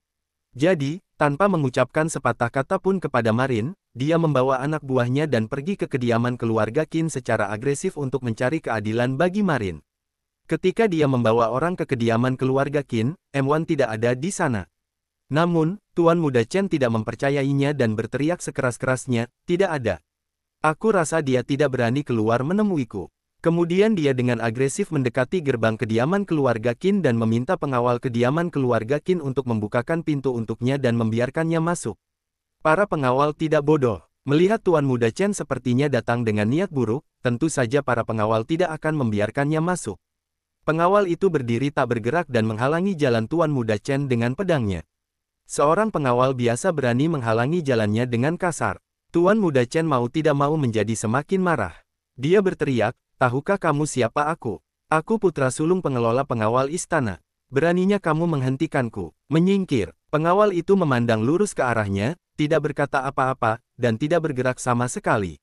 Jadi, tanpa mengucapkan sepatah kata pun kepada Marin, dia membawa anak buahnya dan pergi ke kediaman keluarga Kin secara agresif untuk mencari keadilan bagi Marin. Ketika dia membawa orang ke kediaman keluarga Kin, M1 tidak ada di sana. Namun, Tuan Muda Chen tidak mempercayainya dan berteriak sekeras-kerasnya, tidak ada. Aku rasa dia tidak berani keluar menemuiku. Kemudian dia dengan agresif mendekati gerbang kediaman keluarga Kin dan meminta pengawal kediaman keluarga Kin untuk membukakan pintu untuknya dan membiarkannya masuk. Para pengawal tidak bodoh. Melihat Tuan Muda Chen sepertinya datang dengan niat buruk, tentu saja para pengawal tidak akan membiarkannya masuk. Pengawal itu berdiri tak bergerak dan menghalangi jalan Tuan Muda Chen dengan pedangnya. Seorang pengawal biasa berani menghalangi jalannya dengan kasar. Tuan Muda Chen mau tidak mau menjadi semakin marah. Dia berteriak, tahukah kamu siapa aku? Aku putra sulung pengelola pengawal istana. Beraninya kamu menghentikanku, menyingkir. Pengawal itu memandang lurus ke arahnya, tidak berkata apa-apa, dan tidak bergerak sama sekali.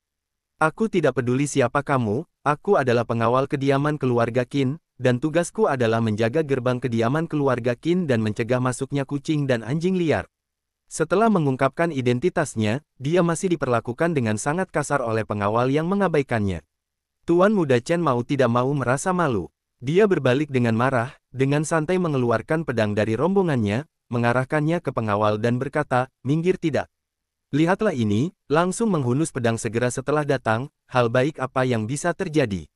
Aku tidak peduli siapa kamu, aku adalah pengawal kediaman keluarga Kin, dan tugasku adalah menjaga gerbang kediaman keluarga Kin dan mencegah masuknya kucing dan anjing liar. Setelah mengungkapkan identitasnya, dia masih diperlakukan dengan sangat kasar oleh pengawal yang mengabaikannya. Tuan muda Chen mau tidak mau merasa malu. Dia berbalik dengan marah, dengan santai mengeluarkan pedang dari rombongannya, mengarahkannya ke pengawal dan berkata, minggir tidak. Lihatlah ini, langsung menghunus pedang segera setelah datang, hal baik apa yang bisa terjadi.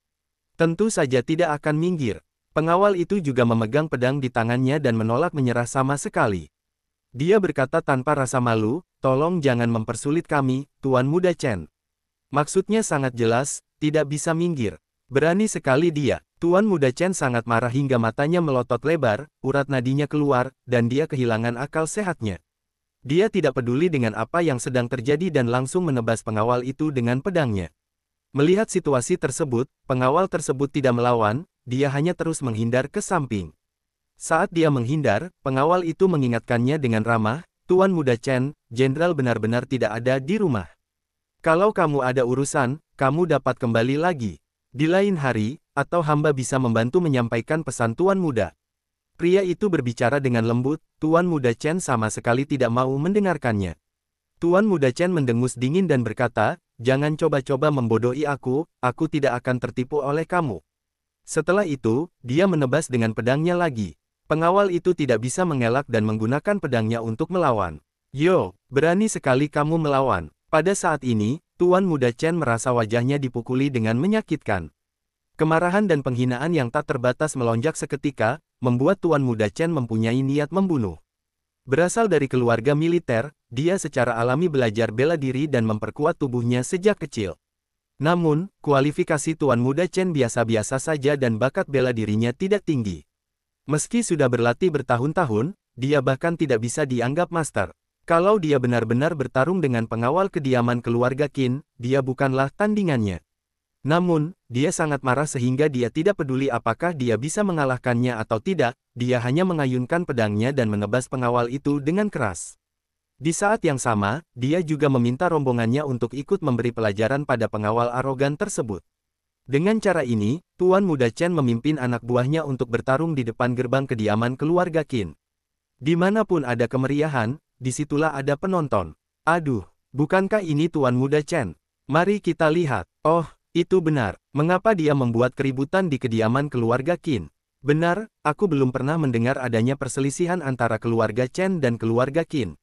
Tentu saja tidak akan minggir. Pengawal itu juga memegang pedang di tangannya dan menolak menyerah sama sekali. Dia berkata tanpa rasa malu, tolong jangan mempersulit kami, Tuan Muda Chen. Maksudnya sangat jelas, tidak bisa minggir. Berani sekali dia. Tuan muda Chen sangat marah hingga matanya melotot lebar, urat nadinya keluar, dan dia kehilangan akal sehatnya. Dia tidak peduli dengan apa yang sedang terjadi dan langsung menebas pengawal itu dengan pedangnya. Melihat situasi tersebut, pengawal tersebut tidak melawan, dia hanya terus menghindar ke samping. Saat dia menghindar, pengawal itu mengingatkannya dengan ramah, Tuan muda Chen, jenderal benar-benar tidak ada di rumah. Kalau kamu ada urusan, kamu dapat kembali lagi. Di lain hari, atau hamba bisa membantu menyampaikan pesan Tuan Muda. Pria itu berbicara dengan lembut, Tuan Muda Chen sama sekali tidak mau mendengarkannya. Tuan Muda Chen mendengus dingin dan berkata, Jangan coba-coba membodohi aku, aku tidak akan tertipu oleh kamu. Setelah itu, dia menebas dengan pedangnya lagi. Pengawal itu tidak bisa mengelak dan menggunakan pedangnya untuk melawan. Yo, berani sekali kamu melawan. Pada saat ini, Tuan Muda Chen merasa wajahnya dipukuli dengan menyakitkan. Kemarahan dan penghinaan yang tak terbatas melonjak seketika, membuat Tuan Muda Chen mempunyai niat membunuh. Berasal dari keluarga militer, dia secara alami belajar bela diri dan memperkuat tubuhnya sejak kecil. Namun, kualifikasi Tuan Muda Chen biasa-biasa saja dan bakat bela dirinya tidak tinggi. Meski sudah berlatih bertahun-tahun, dia bahkan tidak bisa dianggap master. Kalau dia benar-benar bertarung dengan pengawal kediaman keluarga Qin, dia bukanlah tandingannya. Namun, dia sangat marah sehingga dia tidak peduli apakah dia bisa mengalahkannya atau tidak, dia hanya mengayunkan pedangnya dan menebas pengawal itu dengan keras. Di saat yang sama, dia juga meminta rombongannya untuk ikut memberi pelajaran pada pengawal arogan tersebut. Dengan cara ini, Tuan Muda Chen memimpin anak buahnya untuk bertarung di depan gerbang kediaman keluarga Qin. Dimanapun ada kemeriahan, disitulah ada penonton. Aduh, bukankah ini Tuan Muda Chen? Mari kita lihat. Oh, itu benar. Mengapa dia membuat keributan di kediaman keluarga Qin? Benar, aku belum pernah mendengar adanya perselisihan antara keluarga Chen dan keluarga Qin.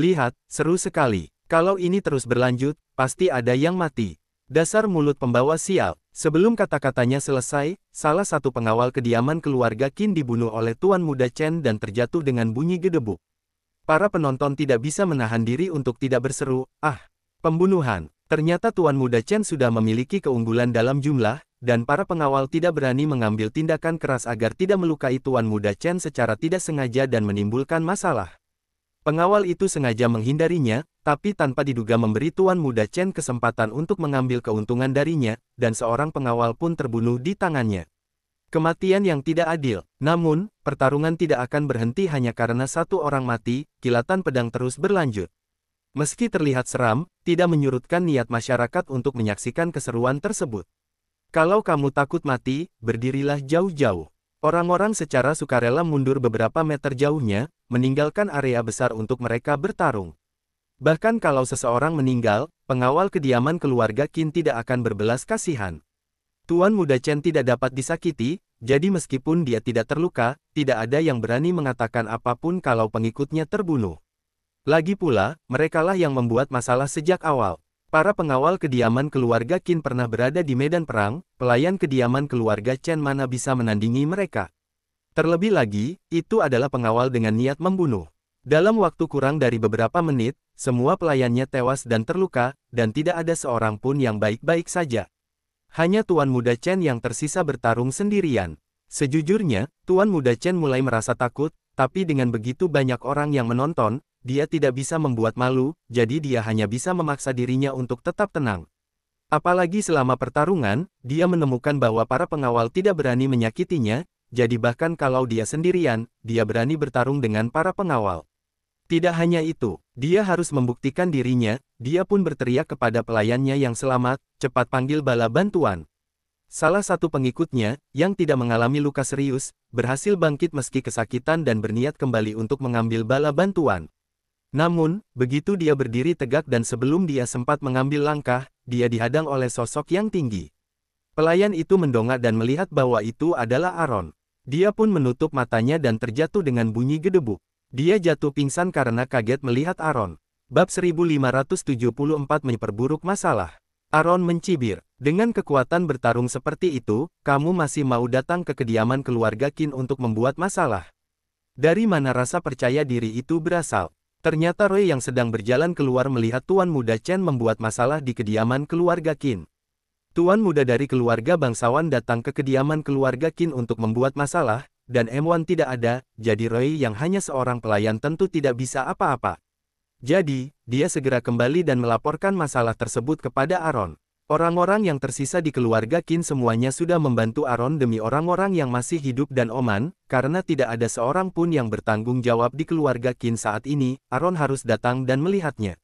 Lihat, seru sekali. Kalau ini terus berlanjut, pasti ada yang mati. Dasar mulut pembawa sial. Sebelum kata-katanya selesai, salah satu pengawal kediaman keluarga Qin dibunuh oleh tuan muda Chen dan terjatuh dengan bunyi gedebuk. Para penonton tidak bisa menahan diri untuk tidak berseru, ah, pembunuhan. Ternyata Tuan Muda Chen sudah memiliki keunggulan dalam jumlah, dan para pengawal tidak berani mengambil tindakan keras agar tidak melukai Tuan Muda Chen secara tidak sengaja dan menimbulkan masalah. Pengawal itu sengaja menghindarinya, tapi tanpa diduga memberi Tuan Muda Chen kesempatan untuk mengambil keuntungan darinya, dan seorang pengawal pun terbunuh di tangannya. Kematian yang tidak adil, namun, pertarungan tidak akan berhenti hanya karena satu orang mati, kilatan pedang terus berlanjut meski terlihat seram, tidak menyurutkan niat masyarakat untuk menyaksikan keseruan tersebut. Kalau kamu takut mati, berdirilah jauh-jauh. Orang-orang secara sukarela mundur beberapa meter jauhnya, meninggalkan area besar untuk mereka bertarung. Bahkan kalau seseorang meninggal, pengawal kediaman keluarga Qin tidak akan berbelas kasihan. Tuan muda Chen tidak dapat disakiti, jadi meskipun dia tidak terluka, tidak ada yang berani mengatakan apapun kalau pengikutnya terbunuh. Lagi pula, merekalah yang membuat masalah sejak awal. Para pengawal kediaman keluarga Qin pernah berada di medan perang, pelayan kediaman keluarga Chen mana bisa menandingi mereka. Terlebih lagi, itu adalah pengawal dengan niat membunuh. Dalam waktu kurang dari beberapa menit, semua pelayannya tewas dan terluka, dan tidak ada seorang pun yang baik-baik saja. Hanya Tuan Muda Chen yang tersisa bertarung sendirian. Sejujurnya, Tuan Muda Chen mulai merasa takut, tapi dengan begitu banyak orang yang menonton, dia tidak bisa membuat malu, jadi dia hanya bisa memaksa dirinya untuk tetap tenang. Apalagi selama pertarungan, dia menemukan bahwa para pengawal tidak berani menyakitinya, jadi bahkan kalau dia sendirian, dia berani bertarung dengan para pengawal. Tidak hanya itu, dia harus membuktikan dirinya, dia pun berteriak kepada pelayannya yang selamat, cepat panggil bala bantuan. Salah satu pengikutnya, yang tidak mengalami luka serius, berhasil bangkit meski kesakitan dan berniat kembali untuk mengambil bala bantuan. Namun, begitu dia berdiri tegak dan sebelum dia sempat mengambil langkah, dia dihadang oleh sosok yang tinggi. Pelayan itu mendongak dan melihat bahwa itu adalah Aaron. Dia pun menutup matanya dan terjatuh dengan bunyi gedebuk. Dia jatuh pingsan karena kaget melihat Aaron. Bab 1574 memperburuk masalah. Aaron mencibir. Dengan kekuatan bertarung seperti itu, kamu masih mau datang ke kediaman keluarga Kin untuk membuat masalah. Dari mana rasa percaya diri itu berasal? Ternyata Roy yang sedang berjalan keluar melihat tuan muda Chen membuat masalah di kediaman keluarga Qin. Tuan muda dari keluarga bangsawan datang ke kediaman keluarga Qin untuk membuat masalah, dan M1 tidak ada, jadi Roy yang hanya seorang pelayan tentu tidak bisa apa-apa. Jadi, dia segera kembali dan melaporkan masalah tersebut kepada Aaron. Orang-orang yang tersisa di keluarga Kin semuanya sudah membantu Aron demi orang-orang yang masih hidup dan Oman, karena tidak ada seorang pun yang bertanggung jawab di keluarga Kin saat ini, Aron harus datang dan melihatnya.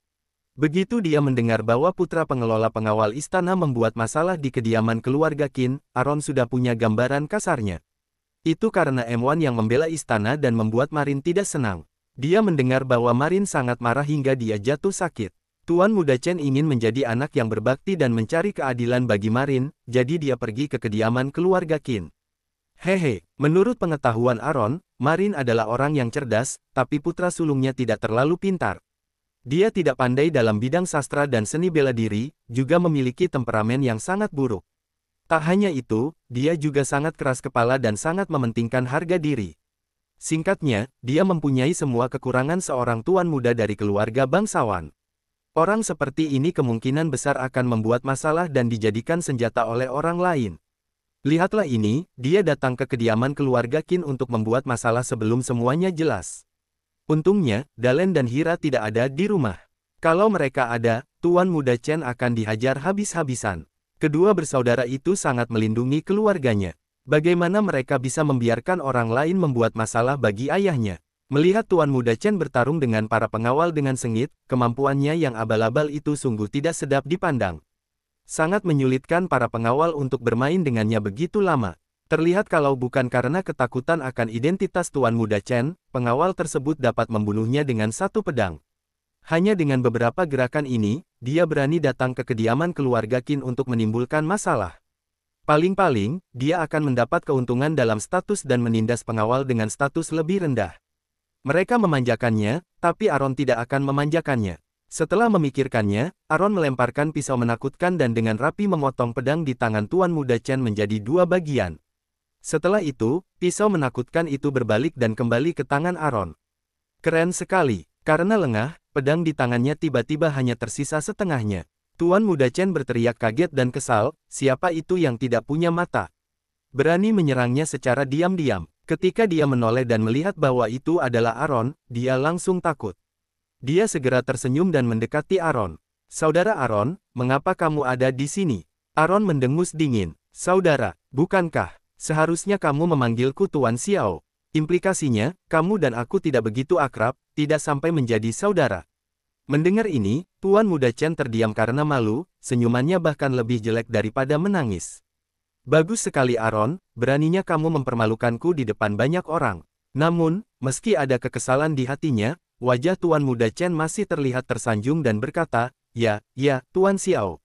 Begitu dia mendengar bahwa putra pengelola pengawal istana membuat masalah di kediaman keluarga Kin, Aron sudah punya gambaran kasarnya. Itu karena M1 yang membela istana dan membuat Marin tidak senang. Dia mendengar bahwa Marin sangat marah hingga dia jatuh sakit. Tuan Muda Chen ingin menjadi anak yang berbakti dan mencari keadilan bagi Marin, jadi dia pergi ke kediaman keluarga Qin. Hehe, menurut pengetahuan Aaron, Marin adalah orang yang cerdas, tapi putra sulungnya tidak terlalu pintar. Dia tidak pandai dalam bidang sastra dan seni bela diri, juga memiliki temperamen yang sangat buruk. Tak hanya itu, dia juga sangat keras kepala dan sangat mementingkan harga diri. Singkatnya, dia mempunyai semua kekurangan seorang tuan muda dari keluarga bangsawan. Orang seperti ini kemungkinan besar akan membuat masalah dan dijadikan senjata oleh orang lain. Lihatlah ini, dia datang ke kediaman keluarga Kin untuk membuat masalah sebelum semuanya jelas. Untungnya, Dalen dan Hira tidak ada di rumah. Kalau mereka ada, Tuan Muda Chen akan dihajar habis-habisan. Kedua bersaudara itu sangat melindungi keluarganya. Bagaimana mereka bisa membiarkan orang lain membuat masalah bagi ayahnya? Melihat Tuan Muda Chen bertarung dengan para pengawal dengan sengit, kemampuannya yang abal-abal itu sungguh tidak sedap dipandang. Sangat menyulitkan para pengawal untuk bermain dengannya begitu lama. Terlihat kalau bukan karena ketakutan akan identitas Tuan Muda Chen, pengawal tersebut dapat membunuhnya dengan satu pedang. Hanya dengan beberapa gerakan ini, dia berani datang ke kediaman keluarga Qin untuk menimbulkan masalah. Paling-paling, dia akan mendapat keuntungan dalam status dan menindas pengawal dengan status lebih rendah. Mereka memanjakannya, tapi Aron tidak akan memanjakannya. Setelah memikirkannya, Aron melemparkan pisau menakutkan dan dengan rapi memotong pedang di tangan Tuan Muda Chen menjadi dua bagian. Setelah itu, pisau menakutkan itu berbalik dan kembali ke tangan Aron. Keren sekali, karena lengah, pedang di tangannya tiba-tiba hanya tersisa setengahnya. Tuan Muda Chen berteriak kaget dan kesal, siapa itu yang tidak punya mata? Berani menyerangnya secara diam-diam. Ketika dia menoleh dan melihat bahwa itu adalah Aaron, dia langsung takut. Dia segera tersenyum dan mendekati Aaron. Saudara Aaron, mengapa kamu ada di sini? Aaron mendengus dingin. Saudara, bukankah, seharusnya kamu memanggilku Tuan Xiao? Implikasinya, kamu dan aku tidak begitu akrab, tidak sampai menjadi saudara. Mendengar ini, Tuan Muda Chen terdiam karena malu, senyumannya bahkan lebih jelek daripada menangis. Bagus sekali Aaron, beraninya kamu mempermalukanku di depan banyak orang. Namun, meski ada kekesalan di hatinya, wajah Tuan Muda Chen masih terlihat tersanjung dan berkata, Ya, ya, Tuan Xiao.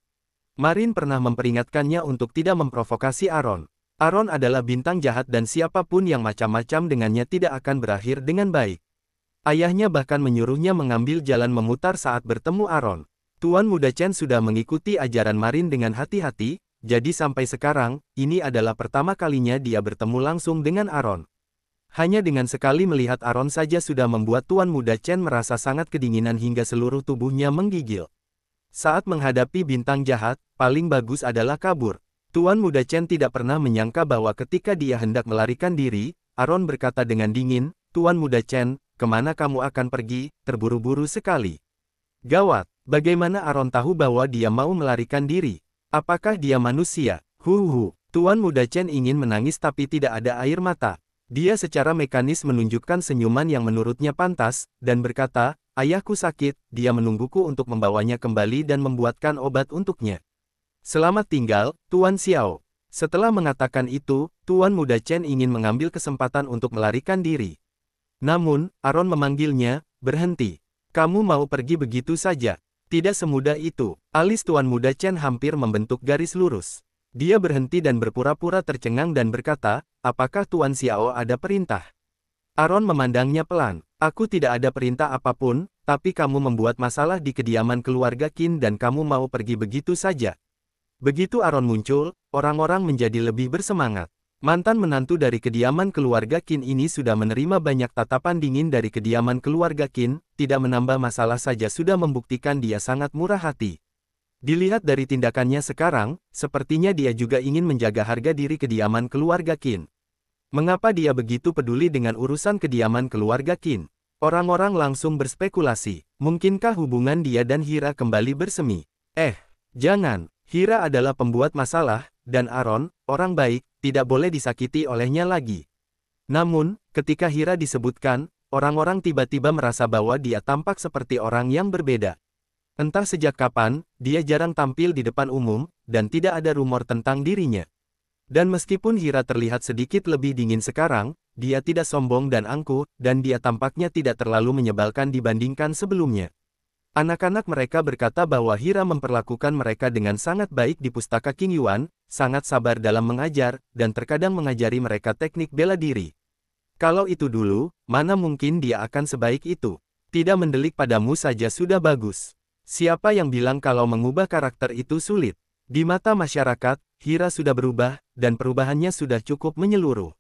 Marin pernah memperingatkannya untuk tidak memprovokasi Aaron. Aaron adalah bintang jahat dan siapapun yang macam-macam dengannya tidak akan berakhir dengan baik. Ayahnya bahkan menyuruhnya mengambil jalan memutar saat bertemu Aaron. Tuan Muda Chen sudah mengikuti ajaran Marin dengan hati-hati, jadi sampai sekarang, ini adalah pertama kalinya dia bertemu langsung dengan Aaron. Hanya dengan sekali melihat Aaron saja sudah membuat tuan muda Chen merasa sangat kedinginan hingga seluruh tubuhnya menggigil. Saat menghadapi bintang jahat, paling bagus adalah kabur. Tuan muda Chen tidak pernah menyangka bahwa ketika dia hendak melarikan diri, Aaron berkata dengan dingin, Tuan muda Chen, kemana kamu akan pergi, terburu-buru sekali. Gawat, bagaimana Aaron tahu bahwa dia mau melarikan diri? Apakah dia manusia? Huhu, Tuan Muda Chen ingin menangis tapi tidak ada air mata. Dia secara mekanis menunjukkan senyuman yang menurutnya pantas, dan berkata, Ayahku sakit, dia menungguku untuk membawanya kembali dan membuatkan obat untuknya. Selamat tinggal, Tuan Xiao. Setelah mengatakan itu, Tuan Muda Chen ingin mengambil kesempatan untuk melarikan diri. Namun, Aaron memanggilnya, berhenti. Kamu mau pergi begitu saja. Tidak semudah itu, alis tuan muda Chen hampir membentuk garis lurus. Dia berhenti dan berpura-pura tercengang dan berkata, apakah Tuan Xiao ada perintah? Aaron memandangnya pelan. Aku tidak ada perintah apapun, tapi kamu membuat masalah di kediaman keluarga Qin dan kamu mau pergi begitu saja. Begitu Aaron muncul, orang-orang menjadi lebih bersemangat. Mantan menantu dari kediaman keluarga Kin ini sudah menerima banyak tatapan dingin dari kediaman keluarga Kin, tidak menambah masalah saja sudah membuktikan dia sangat murah hati. Dilihat dari tindakannya sekarang, sepertinya dia juga ingin menjaga harga diri kediaman keluarga Kin. Mengapa dia begitu peduli dengan urusan kediaman keluarga Kin? Orang-orang langsung berspekulasi, mungkinkah hubungan dia dan Hira kembali bersemi? Eh, jangan, Hira adalah pembuat masalah, dan Aaron, orang baik, tidak boleh disakiti olehnya lagi. Namun, ketika Hira disebutkan, orang-orang tiba-tiba merasa bahwa dia tampak seperti orang yang berbeda. Entah sejak kapan, dia jarang tampil di depan umum, dan tidak ada rumor tentang dirinya. Dan meskipun Hira terlihat sedikit lebih dingin sekarang, dia tidak sombong dan angkuh, dan dia tampaknya tidak terlalu menyebalkan dibandingkan sebelumnya. Anak-anak mereka berkata bahwa Hira memperlakukan mereka dengan sangat baik di pustaka King Yuan, sangat sabar dalam mengajar, dan terkadang mengajari mereka teknik bela diri. Kalau itu dulu, mana mungkin dia akan sebaik itu. Tidak mendelik padamu saja sudah bagus. Siapa yang bilang kalau mengubah karakter itu sulit? Di mata masyarakat, Hira sudah berubah, dan perubahannya sudah cukup menyeluruh.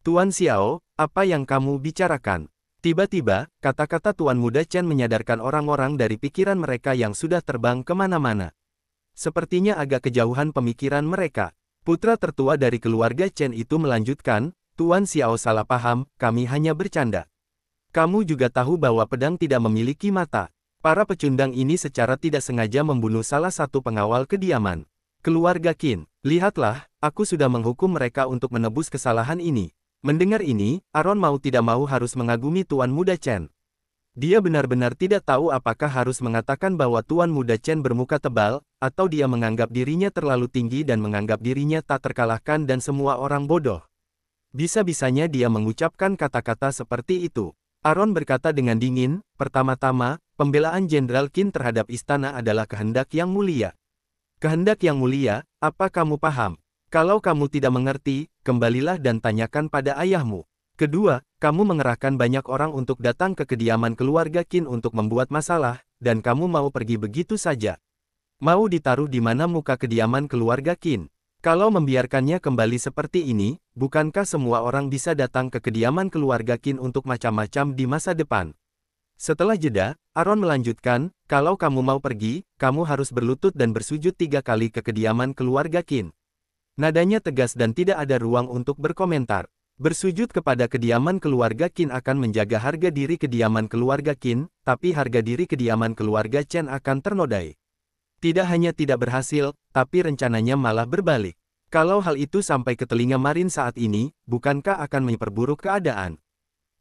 Tuan Xiao, apa yang kamu bicarakan? Tiba-tiba, kata-kata Tuan Muda Chen menyadarkan orang-orang dari pikiran mereka yang sudah terbang kemana-mana. Sepertinya agak kejauhan pemikiran mereka. Putra tertua dari keluarga Chen itu melanjutkan, Tuan Xiao salah paham, kami hanya bercanda. Kamu juga tahu bahwa pedang tidak memiliki mata. Para pecundang ini secara tidak sengaja membunuh salah satu pengawal kediaman. Keluarga Qin, lihatlah, aku sudah menghukum mereka untuk menebus kesalahan ini. Mendengar ini, Aaron mau tidak mau harus mengagumi Tuan Muda Chen. Dia benar-benar tidak tahu apakah harus mengatakan bahwa Tuan Muda Chen bermuka tebal, atau dia menganggap dirinya terlalu tinggi dan menganggap dirinya tak terkalahkan dan semua orang bodoh. Bisa-bisanya dia mengucapkan kata-kata seperti itu. Aaron berkata dengan dingin, pertama-tama, pembelaan Jenderal Qin terhadap istana adalah kehendak yang mulia. Kehendak yang mulia, apa kamu paham? Kalau kamu tidak mengerti, kembalilah dan tanyakan pada ayahmu. Kedua, kamu mengerahkan banyak orang untuk datang ke kediaman keluarga Kin untuk membuat masalah, dan kamu mau pergi begitu saja. Mau ditaruh di mana muka kediaman keluarga Kin? Kalau membiarkannya kembali seperti ini, bukankah semua orang bisa datang ke kediaman keluarga Kin untuk macam-macam di masa depan? Setelah jeda, Aaron melanjutkan, kalau kamu mau pergi, kamu harus berlutut dan bersujud tiga kali ke kediaman keluarga Kin. Nadanya tegas dan tidak ada ruang untuk berkomentar. Bersujud kepada kediaman keluarga Qin akan menjaga harga diri kediaman keluarga Qin, tapi harga diri kediaman keluarga Chen akan ternodai. Tidak hanya tidak berhasil, tapi rencananya malah berbalik. Kalau hal itu sampai ke telinga Marin saat ini, bukankah akan memperburuk keadaan?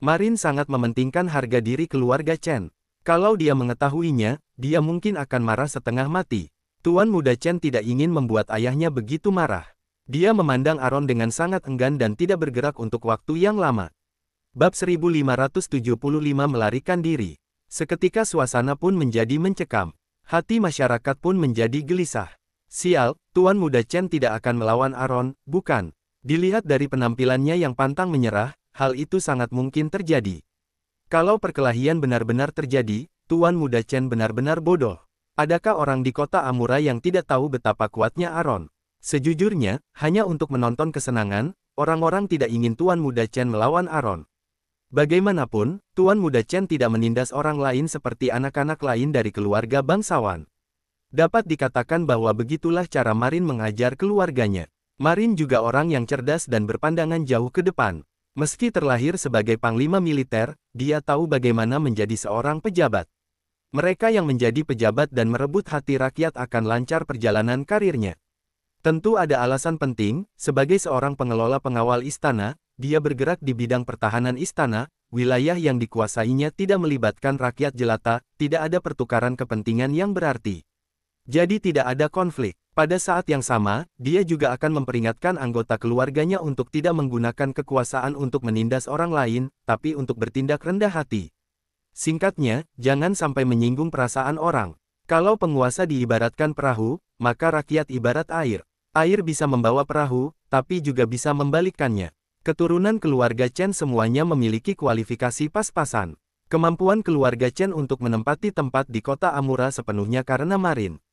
Marin sangat mementingkan harga diri keluarga Chen. Kalau dia mengetahuinya, dia mungkin akan marah setengah mati. Tuan muda Chen tidak ingin membuat ayahnya begitu marah. Dia memandang Aron dengan sangat enggan dan tidak bergerak untuk waktu yang lama. Bab 1575 melarikan diri. Seketika suasana pun menjadi mencekam. Hati masyarakat pun menjadi gelisah. Sial, Tuan Muda Chen tidak akan melawan Aron, bukan. Dilihat dari penampilannya yang pantang menyerah, hal itu sangat mungkin terjadi. Kalau perkelahian benar-benar terjadi, Tuan Muda Chen benar-benar bodoh. Adakah orang di kota Amura yang tidak tahu betapa kuatnya Aron? Sejujurnya, hanya untuk menonton kesenangan, orang-orang tidak ingin Tuan Muda Chen melawan Aaron. Bagaimanapun, Tuan Muda Chen tidak menindas orang lain seperti anak-anak lain dari keluarga bangsawan. Dapat dikatakan bahwa begitulah cara Marin mengajar keluarganya. Marin juga orang yang cerdas dan berpandangan jauh ke depan. Meski terlahir sebagai panglima militer, dia tahu bagaimana menjadi seorang pejabat. Mereka yang menjadi pejabat dan merebut hati rakyat akan lancar perjalanan karirnya. Tentu ada alasan penting, sebagai seorang pengelola pengawal istana, dia bergerak di bidang pertahanan istana, wilayah yang dikuasainya tidak melibatkan rakyat jelata, tidak ada pertukaran kepentingan yang berarti. Jadi tidak ada konflik. Pada saat yang sama, dia juga akan memperingatkan anggota keluarganya untuk tidak menggunakan kekuasaan untuk menindas orang lain, tapi untuk bertindak rendah hati. Singkatnya, jangan sampai menyinggung perasaan orang. Kalau penguasa diibaratkan perahu, maka rakyat ibarat air. Air bisa membawa perahu, tapi juga bisa membalikkannya. Keturunan keluarga Chen semuanya memiliki kualifikasi pas-pasan. Kemampuan keluarga Chen untuk menempati tempat di kota Amura sepenuhnya karena Marin.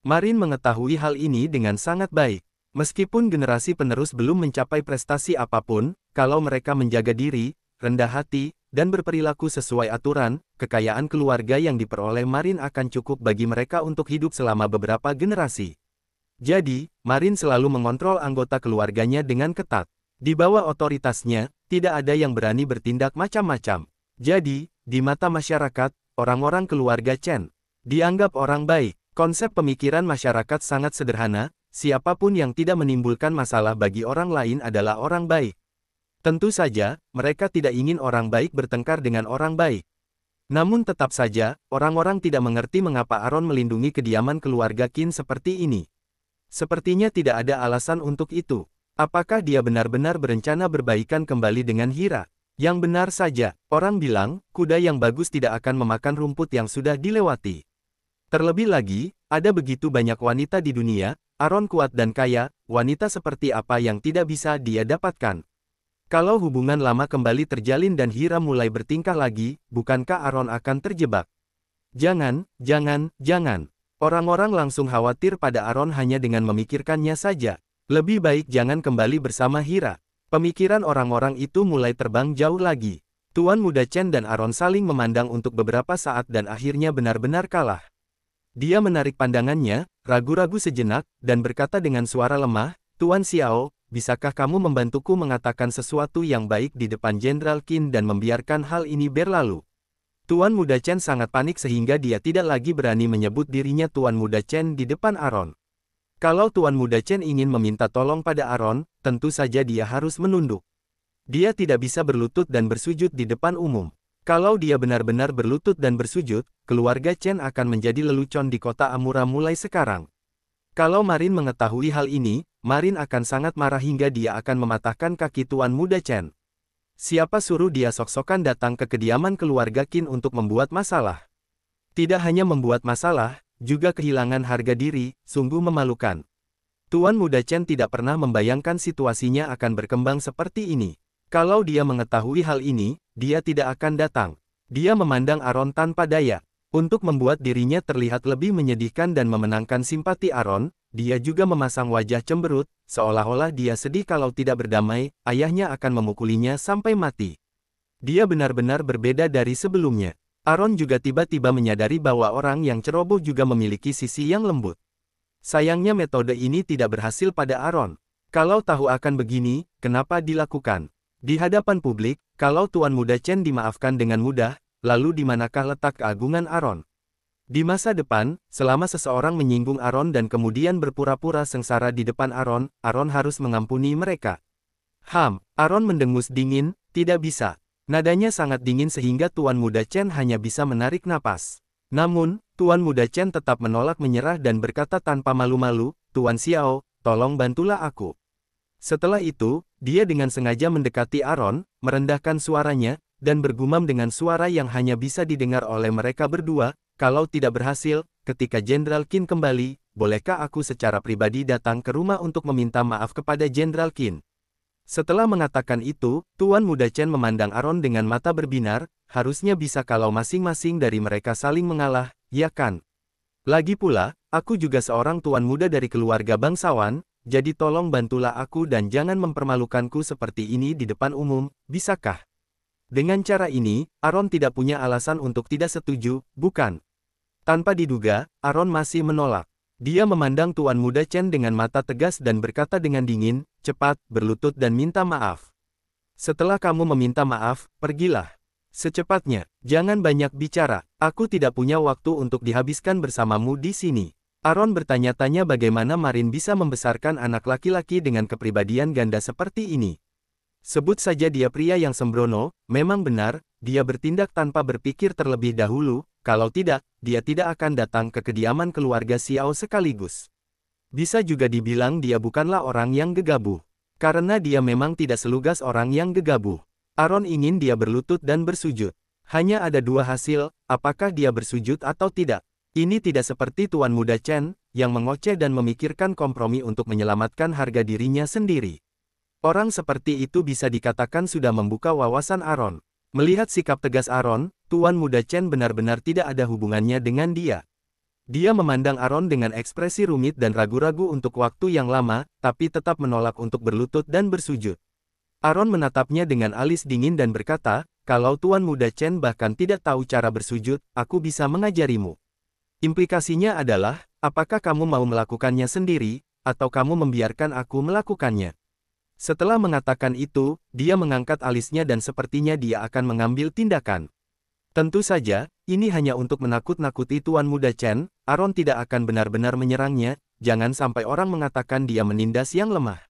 Marin mengetahui hal ini dengan sangat baik. Meskipun generasi penerus belum mencapai prestasi apapun, kalau mereka menjaga diri, rendah hati, dan berperilaku sesuai aturan, kekayaan keluarga yang diperoleh Marin akan cukup bagi mereka untuk hidup selama beberapa generasi. Jadi, Marin selalu mengontrol anggota keluarganya dengan ketat. Di bawah otoritasnya, tidak ada yang berani bertindak macam-macam. Jadi, di mata masyarakat, orang-orang keluarga Chen dianggap orang baik. Konsep pemikiran masyarakat sangat sederhana, siapapun yang tidak menimbulkan masalah bagi orang lain adalah orang baik. Tentu saja, mereka tidak ingin orang baik bertengkar dengan orang baik. Namun tetap saja, orang-orang tidak mengerti mengapa Aaron melindungi kediaman keluarga Qin seperti ini. Sepertinya tidak ada alasan untuk itu. Apakah dia benar-benar berencana berbaikan kembali dengan Hira? Yang benar saja, orang bilang, kuda yang bagus tidak akan memakan rumput yang sudah dilewati. Terlebih lagi, ada begitu banyak wanita di dunia, Aron kuat dan kaya, wanita seperti apa yang tidak bisa dia dapatkan. Kalau hubungan lama kembali terjalin dan Hira mulai bertingkah lagi, bukankah Aron akan terjebak? Jangan, jangan, jangan. Orang-orang langsung khawatir pada Aaron hanya dengan memikirkannya saja. Lebih baik jangan kembali bersama Hira. Pemikiran orang-orang itu mulai terbang jauh lagi. Tuan muda Chen dan Aaron saling memandang untuk beberapa saat dan akhirnya benar-benar kalah. Dia menarik pandangannya, ragu-ragu sejenak, dan berkata dengan suara lemah, Tuan Xiao, bisakah kamu membantuku mengatakan sesuatu yang baik di depan Jenderal Qin dan membiarkan hal ini berlalu? Tuan Muda Chen sangat panik sehingga dia tidak lagi berani menyebut dirinya Tuan Muda Chen di depan Aaron. Kalau Tuan Muda Chen ingin meminta tolong pada Aaron, tentu saja dia harus menunduk. Dia tidak bisa berlutut dan bersujud di depan umum. Kalau dia benar-benar berlutut dan bersujud, keluarga Chen akan menjadi lelucon di kota Amura mulai sekarang. Kalau Marin mengetahui hal ini, Marin akan sangat marah hingga dia akan mematahkan kaki Tuan Muda Chen. Siapa suruh dia sok-sokan datang ke kediaman keluarga Kin untuk membuat masalah? Tidak hanya membuat masalah, juga kehilangan harga diri, sungguh memalukan. Tuan muda Chen tidak pernah membayangkan situasinya akan berkembang seperti ini. Kalau dia mengetahui hal ini, dia tidak akan datang. Dia memandang Aron tanpa daya. Untuk membuat dirinya terlihat lebih menyedihkan dan memenangkan simpati Aron, dia juga memasang wajah cemberut, seolah-olah dia sedih kalau tidak berdamai, ayahnya akan memukulinya sampai mati. Dia benar-benar berbeda dari sebelumnya. Aaron juga tiba-tiba menyadari bahwa orang yang ceroboh juga memiliki sisi yang lembut. Sayangnya metode ini tidak berhasil pada Aaron. Kalau tahu akan begini, kenapa dilakukan? Di hadapan publik, kalau Tuan Muda Chen dimaafkan dengan mudah, lalu di manakah letak keagungan Aaron? Di masa depan, selama seseorang menyinggung Aaron dan kemudian berpura-pura sengsara di depan Aaron, Aaron harus mengampuni mereka. Ham, Aaron mendengus dingin, tidak bisa. Nadanya sangat dingin sehingga Tuan Muda Chen hanya bisa menarik napas. Namun, Tuan Muda Chen tetap menolak menyerah dan berkata tanpa malu-malu, Tuan Xiao, tolong bantulah aku. Setelah itu, dia dengan sengaja mendekati Aaron, merendahkan suaranya, dan bergumam dengan suara yang hanya bisa didengar oleh mereka berdua, kalau tidak berhasil, ketika Jenderal Qin kembali, bolehkah aku secara pribadi datang ke rumah untuk meminta maaf kepada Jenderal Qin? Setelah mengatakan itu, Tuan Muda Chen memandang Aron dengan mata berbinar, harusnya bisa kalau masing-masing dari mereka saling mengalah, ya kan? Lagi pula, aku juga seorang tuan muda dari keluarga bangsawan, jadi tolong bantulah aku dan jangan mempermalukanku seperti ini di depan umum, bisakah? Dengan cara ini, Aron tidak punya alasan untuk tidak setuju, bukan? Tanpa diduga, Aaron masih menolak. Dia memandang tuan muda Chen dengan mata tegas dan berkata dengan dingin, cepat, berlutut dan minta maaf. Setelah kamu meminta maaf, pergilah. Secepatnya, jangan banyak bicara, aku tidak punya waktu untuk dihabiskan bersamamu di sini. Aaron bertanya-tanya bagaimana Marin bisa membesarkan anak laki-laki dengan kepribadian ganda seperti ini. Sebut saja dia pria yang sembrono, memang benar, dia bertindak tanpa berpikir terlebih dahulu, kalau tidak, dia tidak akan datang ke kediaman keluarga Xiao sekaligus. Bisa juga dibilang dia bukanlah orang yang gegabah. Karena dia memang tidak selugas orang yang gegabah. Aaron ingin dia berlutut dan bersujud. Hanya ada dua hasil, apakah dia bersujud atau tidak. Ini tidak seperti Tuan Muda Chen, yang mengoceh dan memikirkan kompromi untuk menyelamatkan harga dirinya sendiri. Orang seperti itu bisa dikatakan sudah membuka wawasan Aaron. Melihat sikap tegas Aaron, Tuan Muda Chen benar-benar tidak ada hubungannya dengan dia. Dia memandang Aaron dengan ekspresi rumit dan ragu-ragu untuk waktu yang lama, tapi tetap menolak untuk berlutut dan bersujud. Aaron menatapnya dengan alis dingin dan berkata, kalau Tuan Muda Chen bahkan tidak tahu cara bersujud, aku bisa mengajarimu. Implikasinya adalah, apakah kamu mau melakukannya sendiri, atau kamu membiarkan aku melakukannya? Setelah mengatakan itu, dia mengangkat alisnya dan sepertinya dia akan mengambil tindakan. Tentu saja, ini hanya untuk menakut-nakuti Tuan Muda Chen, Aaron tidak akan benar-benar menyerangnya, jangan sampai orang mengatakan dia menindas yang lemah.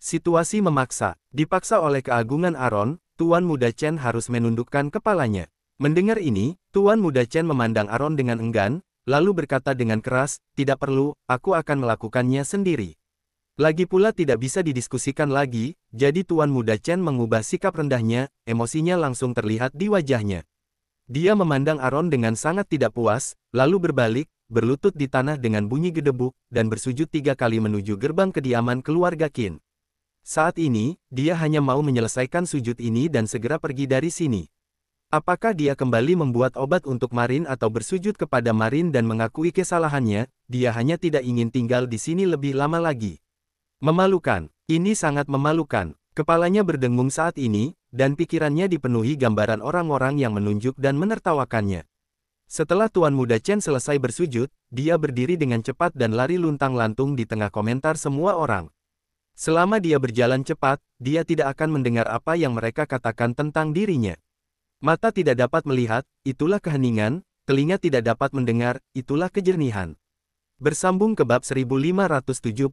Situasi memaksa, dipaksa oleh keagungan Aaron, Tuan Muda Chen harus menundukkan kepalanya. Mendengar ini, Tuan Muda Chen memandang Aaron dengan enggan, lalu berkata dengan keras, tidak perlu, aku akan melakukannya sendiri. Lagi pula tidak bisa didiskusikan lagi, jadi Tuan Muda Chen mengubah sikap rendahnya, emosinya langsung terlihat di wajahnya. Dia memandang Aron dengan sangat tidak puas, lalu berbalik, berlutut di tanah dengan bunyi gedebuk, dan bersujud tiga kali menuju gerbang kediaman keluarga Qin. Saat ini, dia hanya mau menyelesaikan sujud ini dan segera pergi dari sini. Apakah dia kembali membuat obat untuk Marin atau bersujud kepada Marin dan mengakui kesalahannya, dia hanya tidak ingin tinggal di sini lebih lama lagi. Memalukan, ini sangat memalukan, kepalanya berdengung saat ini, dan pikirannya dipenuhi gambaran orang-orang yang menunjuk dan menertawakannya. Setelah Tuan Muda Chen selesai bersujud, dia berdiri dengan cepat dan lari luntang-lantung di tengah komentar semua orang. Selama dia berjalan cepat, dia tidak akan mendengar apa yang mereka katakan tentang dirinya. Mata tidak dapat melihat, itulah keheningan, telinga tidak dapat mendengar, itulah kejernihan. Bersambung ke bab 1576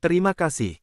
Terima kasih.